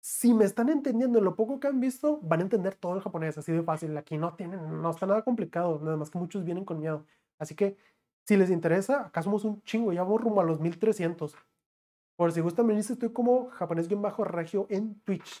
Si me están entendiendo lo poco que han visto, van a entender todo el japonés, así de fácil. Aquí no tienen, no está nada complicado, nada más que muchos vienen con miedo. Así que, si les interesa, acá somos un chingo, ya voy rumbo a los 1300. Por si gustan dice, estoy como japonés-regio bajo en Twitch.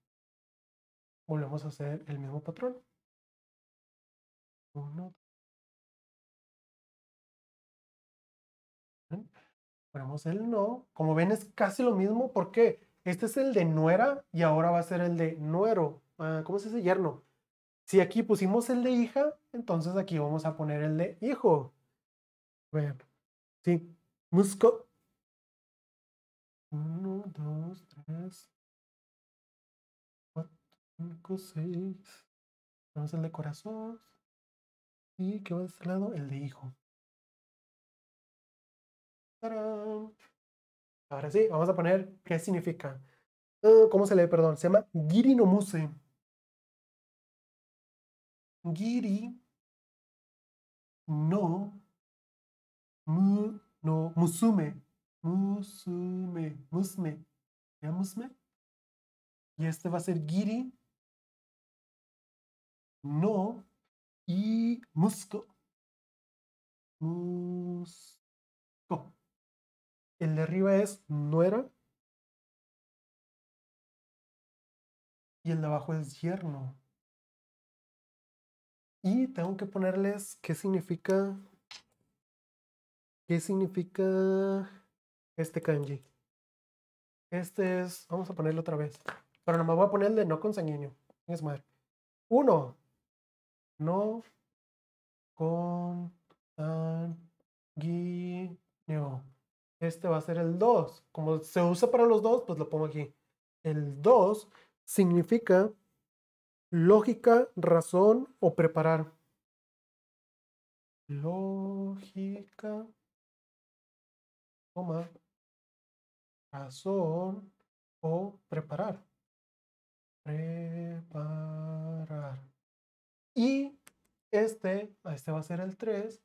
volvemos a hacer el mismo patrón. Uno. Ponemos ¿Mm? el no. Como ven es casi lo mismo porque este es el de nuera y ahora va a ser el de nuero. Ah, ¿Cómo se ese yerno? Si aquí pusimos el de hija, entonces aquí vamos a poner el de hijo. vean sí. Musco. Uno, dos, tres, 5, 6. Tenemos el de corazón. Y que va de este lado, el de hijo. Ahora sí, vamos a poner qué significa. Ah, ¿Cómo se lee? Perdón. Se llama Giri no Muse. Giri no mu, no musume. Musume. Musme. ¿Ya musme? Y este va a ser Giri no y musco. Musco. El de arriba es nuera. Y el de abajo es yerno. Y tengo que ponerles qué significa. ¿Qué significa este kanji? Este es. Vamos a ponerlo otra vez. Pero no me voy a ponerle no con no consanguíneo. Es madre. Uno, no con no, Este va a ser el 2. Como se usa para los dos, pues lo pongo aquí. El 2 significa lógica, razón o preparar. Lógica, coma, razón o preparar. Preparar. Y este, este va a ser el 3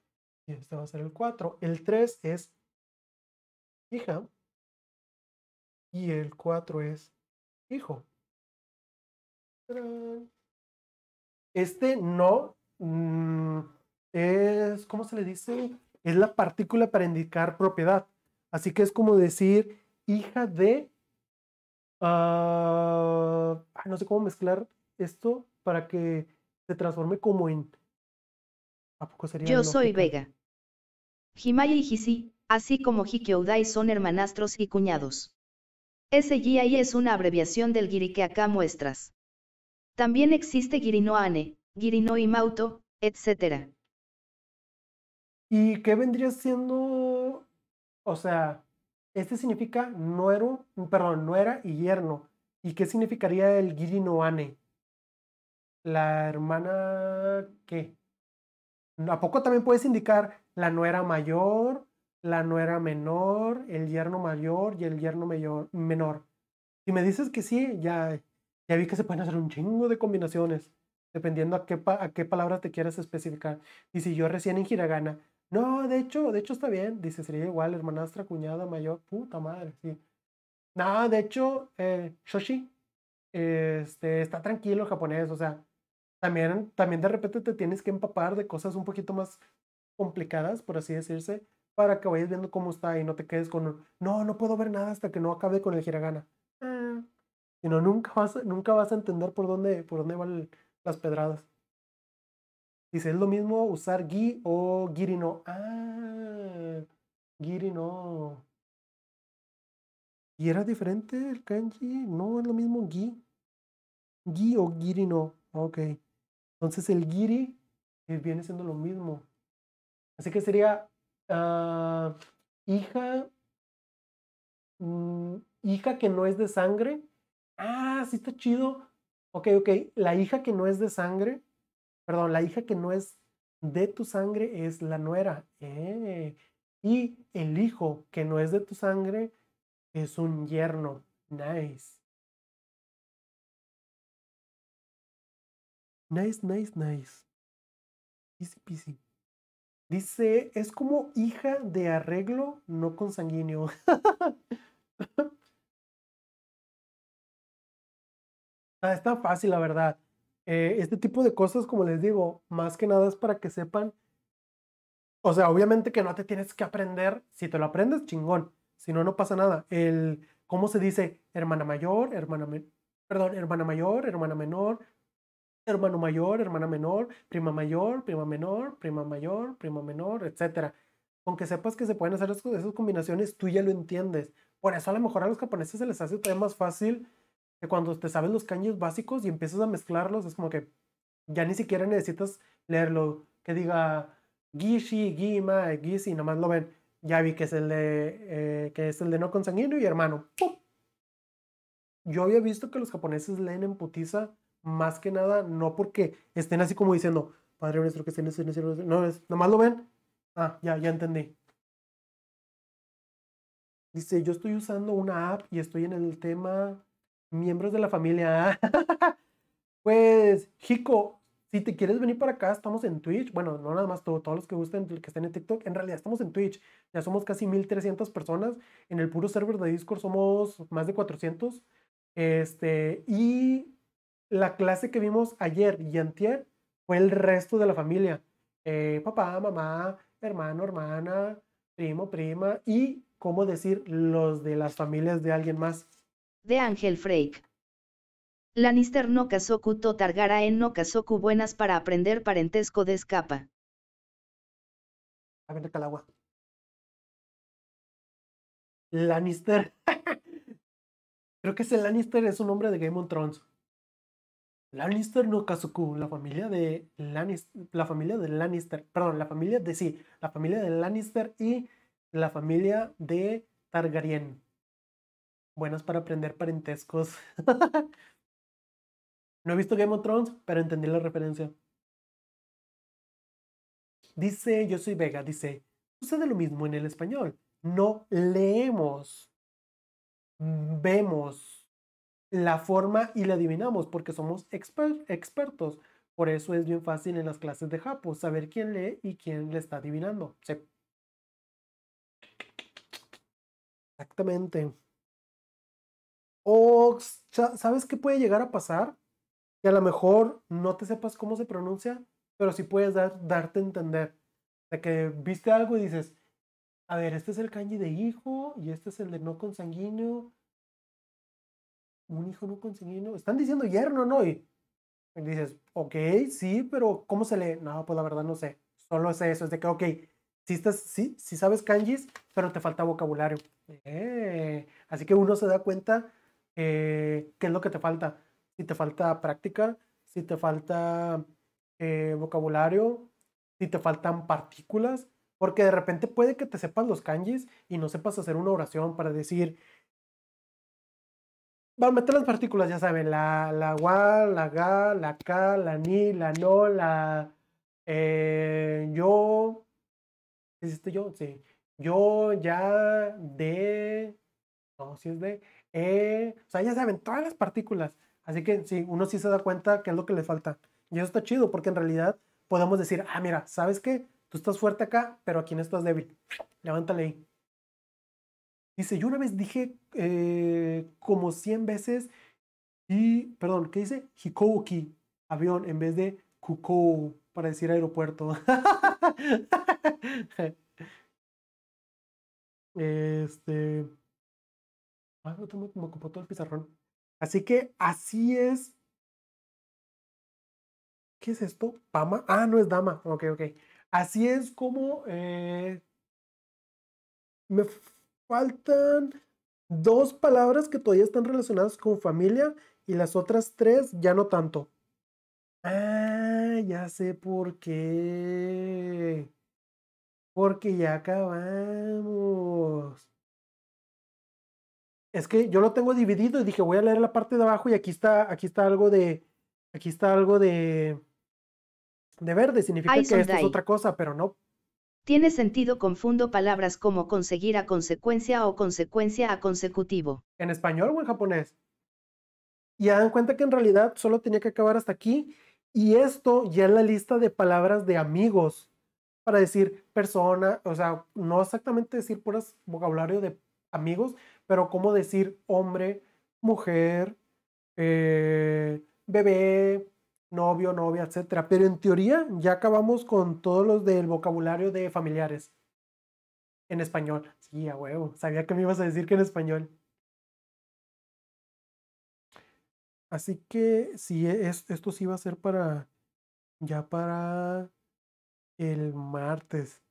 y este va a ser el 4. El 3 es hija y el 4 es hijo. Este no mm, es, ¿cómo se le dice? Es la partícula para indicar propiedad. Así que es como decir hija de... Ah, no sé cómo mezclar esto para que se transforme como en... ¿A poco sería Yo soy Vega. Himai y Hisi, así como Hikyoudai son hermanastros y cuñados. Ese SGI es una abreviación del giri que acá muestras. También existe girinoane, girino y mauto, etc. ¿Y qué vendría siendo? O sea, este significa nuero, perdón, nuera y yerno. ¿Y qué significaría el girinoane? la hermana qué? ¿A poco también puedes indicar la nuera mayor, la nuera menor, el yerno mayor y el yerno mayor, menor? Si me dices que sí, ya, ya vi que se pueden hacer un chingo de combinaciones, dependiendo a qué, a qué palabras te quieras especificar. Y si yo recién en hiragana, no, de hecho, de hecho está bien, dice, sería igual, hermanastra, cuñada, mayor, puta madre, sí. No, de hecho, eh, Shoshi, este, está tranquilo el japonés, o sea, también, también de repente te tienes que empapar de cosas un poquito más complicadas, por así decirse, para que vayas viendo cómo está y no te quedes con, no, no puedo ver nada hasta que no acabe con el hiragana. Ah. sino nunca vas, nunca vas a entender por dónde, por dónde van las pedradas. Dice, es lo mismo usar gi o girino. Ah, girino. ¿Y era diferente el kanji? No, es lo mismo gi. Gi o girino. Ok. Entonces el giri eh, viene siendo lo mismo. Así que sería ah, hija, mm, hija que no es de sangre. Ah, sí está chido. Ok, ok, la hija que no es de sangre, perdón, la hija que no es de tu sangre es la nuera. Eh, y el hijo que no es de tu sangre es un yerno. Nice. Nice, nice, nice. Easy Dice, es como hija de arreglo, no consanguíneo. ah, está fácil, la verdad. Eh, este tipo de cosas, como les digo, más que nada es para que sepan. O sea, obviamente que no te tienes que aprender. Si te lo aprendes, chingón. Si no, no pasa nada. El, ¿cómo se dice? Hermana mayor, hermana, perdón, hermana mayor, hermana menor, hermano mayor, hermana menor, prima mayor, prima menor, prima mayor, prima menor, etc. Con que sepas que se pueden hacer esas combinaciones, tú ya lo entiendes. Por eso a lo mejor a los japoneses se les hace todavía más fácil que cuando te sabes los kanjis básicos y empiezas a mezclarlos, es como que ya ni siquiera necesitas leerlo. Que diga Gishi, Gima, Gishi, nomás lo ven. Ya vi que es el de, eh, que es el de no consanguíneo y hermano. Yo había visto que los japoneses leen en putiza más que nada, no porque estén así como diciendo, Padre nuestro que estén en el no, es, nomás lo ven. Ah, ya, ya entendí. Dice, yo estoy usando una app y estoy en el tema miembros de la familia. pues, chico, si te quieres venir para acá, estamos en Twitch. Bueno, no nada más todo, todos los que gusten, que estén en TikTok. En realidad estamos en Twitch. Ya somos casi 1300 personas. En el puro server de Discord somos más de 400. Este, y la clase que vimos ayer y antier fue el resto de la familia. Eh, papá, mamá, hermano, hermana, primo, prima y, ¿cómo decir?, los de las familias de alguien más. De Ángel Freik. Lannister no casó to en no casó buenas para aprender parentesco de escapa. A ver, Lannister. Creo que ese Lannister es un hombre de Game of Thrones. Lannister no Kazuku, la familia de Lannister, la familia de Lannister, perdón, la familia de sí, la familia de Lannister y la familia de Targaryen. Buenas para aprender parentescos. no he visto Game of Thrones, pero entendí la referencia. Dice, yo soy Vega, dice, sucede lo mismo en el español. No leemos, vemos la forma y la adivinamos porque somos expertos. Por eso es bien fácil en las clases de Japo saber quién lee y quién le está adivinando. Exactamente. O, ¿sabes qué puede llegar a pasar? Que a lo mejor no te sepas cómo se pronuncia, pero sí puedes dar, darte a entender. De que viste algo y dices, a ver, este es el kanji de hijo y este es el de no consanguíneo un hijo no consanguíneo, están diciendo yerno, ¿no? Y, me dices, ok, sí, pero ¿cómo se lee? No, pues la verdad no sé, solo sé eso, es de que, ok, sí, estás, sí, si sabes kanjis, pero te falta vocabulario. Eh, así que uno se da cuenta eh, qué es lo que te falta. Si te falta práctica, si te falta eh, vocabulario, si te faltan partículas, porque de repente puede que te sepas los kanjis y no sepas hacer una oración para decir van a meter las partículas, ya saben, la, la gua, la ga, la ka, la ni, la no, la eh, yo. ¿Es este yo? Sí. Yo, ya, de. No, si es de. Eh, o sea, ya saben, todas las partículas. Así que sí, uno sí se da cuenta que es lo que le falta. Y eso está chido, porque en realidad podemos decir, ah, mira, ¿sabes qué? Tú estás fuerte acá, pero aquí no estás débil. Levántale ahí. Dice, yo una vez dije eh, como 100 veces, y, perdón, ¿qué dice? Hikouki, avión, en vez de Kukou, para decir aeropuerto. este... Me no todo el pizarrón. Así que así es. ¿Qué es esto? ¿Pama? Ah, no es dama. Ok, ok. Así es como eh, me faltan dos palabras que todavía están relacionadas con familia y las otras tres ya no tanto. Ah, ya sé por qué. Porque ya acabamos. Es que yo lo tengo dividido y dije, voy a leer la parte de abajo y aquí está, aquí está algo de. Aquí está algo de. De verde. Significa que esto es otra cosa, pero no. Tiene sentido confundo palabras como conseguir a consecuencia o consecuencia a consecutivo. ¿En español o en japonés? Y dan cuenta que en realidad solo tenía que acabar hasta aquí. Y esto ya es la lista de palabras de amigos para decir persona, o sea, no exactamente decir puras vocabulario de amigos, pero como decir hombre, mujer, eh, bebé, novio, novia, etcétera. Pero en teoría ya acabamos con todos los del vocabulario de familiares. En español. Sí, a huevo. Sabía que me ibas a decir que en español. Así que sí, esto sí va a ser para. Ya para el martes.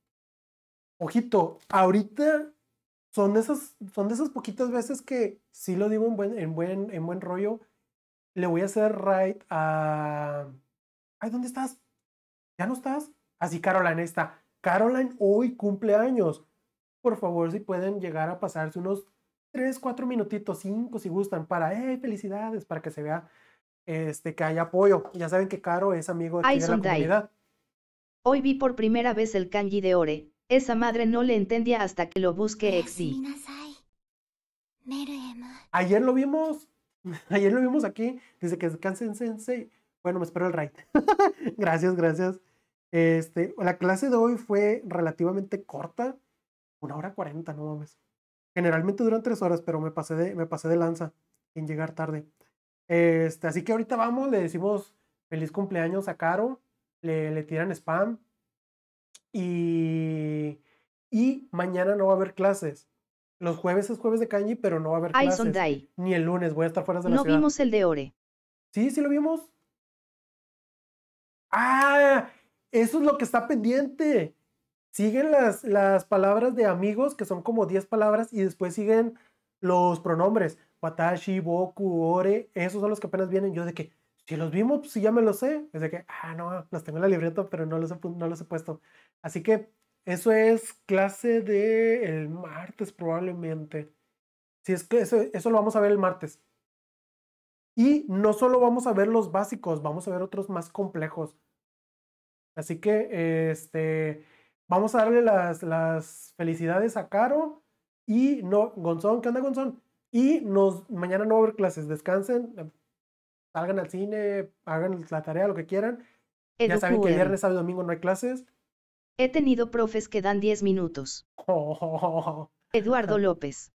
Ojito, ahorita son esas, son de esas poquitas veces que sí lo digo en buen, en buen, en buen rollo le voy a hacer right a... Ay, ¿dónde estás? ¿Ya no estás? Así ah, Caroline está. Caroline hoy cumple años. Por favor, si pueden llegar a pasarse unos 3, 4 minutitos, 5 si gustan, para, ¡eh, felicidades, para que se vea este, que hay apoyo. Ya saben que Caro es amigo de, la comunidad. Hoy vi por primera vez el kanji de Ore. Esa madre no le entendía hasta que lo busque Exi. Ayer lo vimos. Ayer lo vimos aquí, dice que descansen sensei. Bueno, me espero el raid. gracias, gracias. Este, la clase de hoy fue relativamente corta, una hora cuarenta, no mames. Generalmente duran tres horas, pero me pasé de, me pasé de lanza en llegar tarde. Este, así que ahorita vamos, le decimos feliz cumpleaños a Caro, le, le tiran spam y, y mañana no va a haber clases. Los jueves es jueves de kanji, pero no va a haber clases. Ni el lunes, voy a estar fuera de la no No vimos el de Ore. Sí, sí lo vimos. ¡Ah! Eso es lo que está pendiente. Siguen las, las palabras de amigos, que son como 10 palabras, y después siguen los pronombres. Watashi, Boku, Ore, esos son los que apenas vienen. Yo de que, si los vimos, pues ya me los sé. Es de que, ah, no, las tengo en la libreta, pero no los no los he puesto. Así que eso es clase de el martes probablemente. Si es que eso, eso lo vamos a ver el martes. Y no solo vamos a ver los básicos, vamos a ver otros más complejos. Así que este, vamos a darle las, las felicidades a Caro y no, Gonzón, ¿qué onda Gonzón? Y nos, mañana no va a haber clases, descansen, eh, salgan al cine, hagan la tarea, lo que quieran. Ya saben que viernes, sábado y domingo no hay clases. He tenido profes que dan 10 minutos. Eduardo López.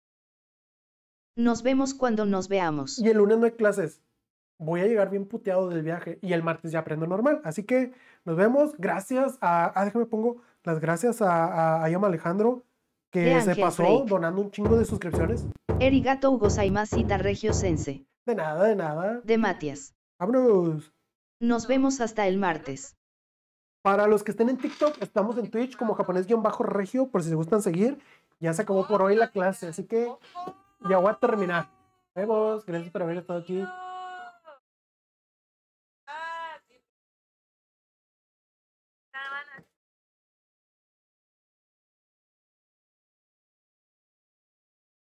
Nos vemos cuando nos veamos. Y el lunes no hay clases. Voy a llegar bien puteado del viaje y el martes ya aprendo normal. Así que nos vemos. Gracias a. Ah, déjame pongo las gracias a, a, Alejandro que se pasó donando un chingo de suscripciones. Erigato Hugo Saimasita Regio Sense. De nada, de nada. De Matias. Vámonos. Nos vemos hasta el martes. Para los que estén en TikTok, estamos en Twitch como japonés-regio, por si se gustan seguir. Ya se acabó por hoy la clase, así que ya voy a terminar. gracias por haber estado aquí.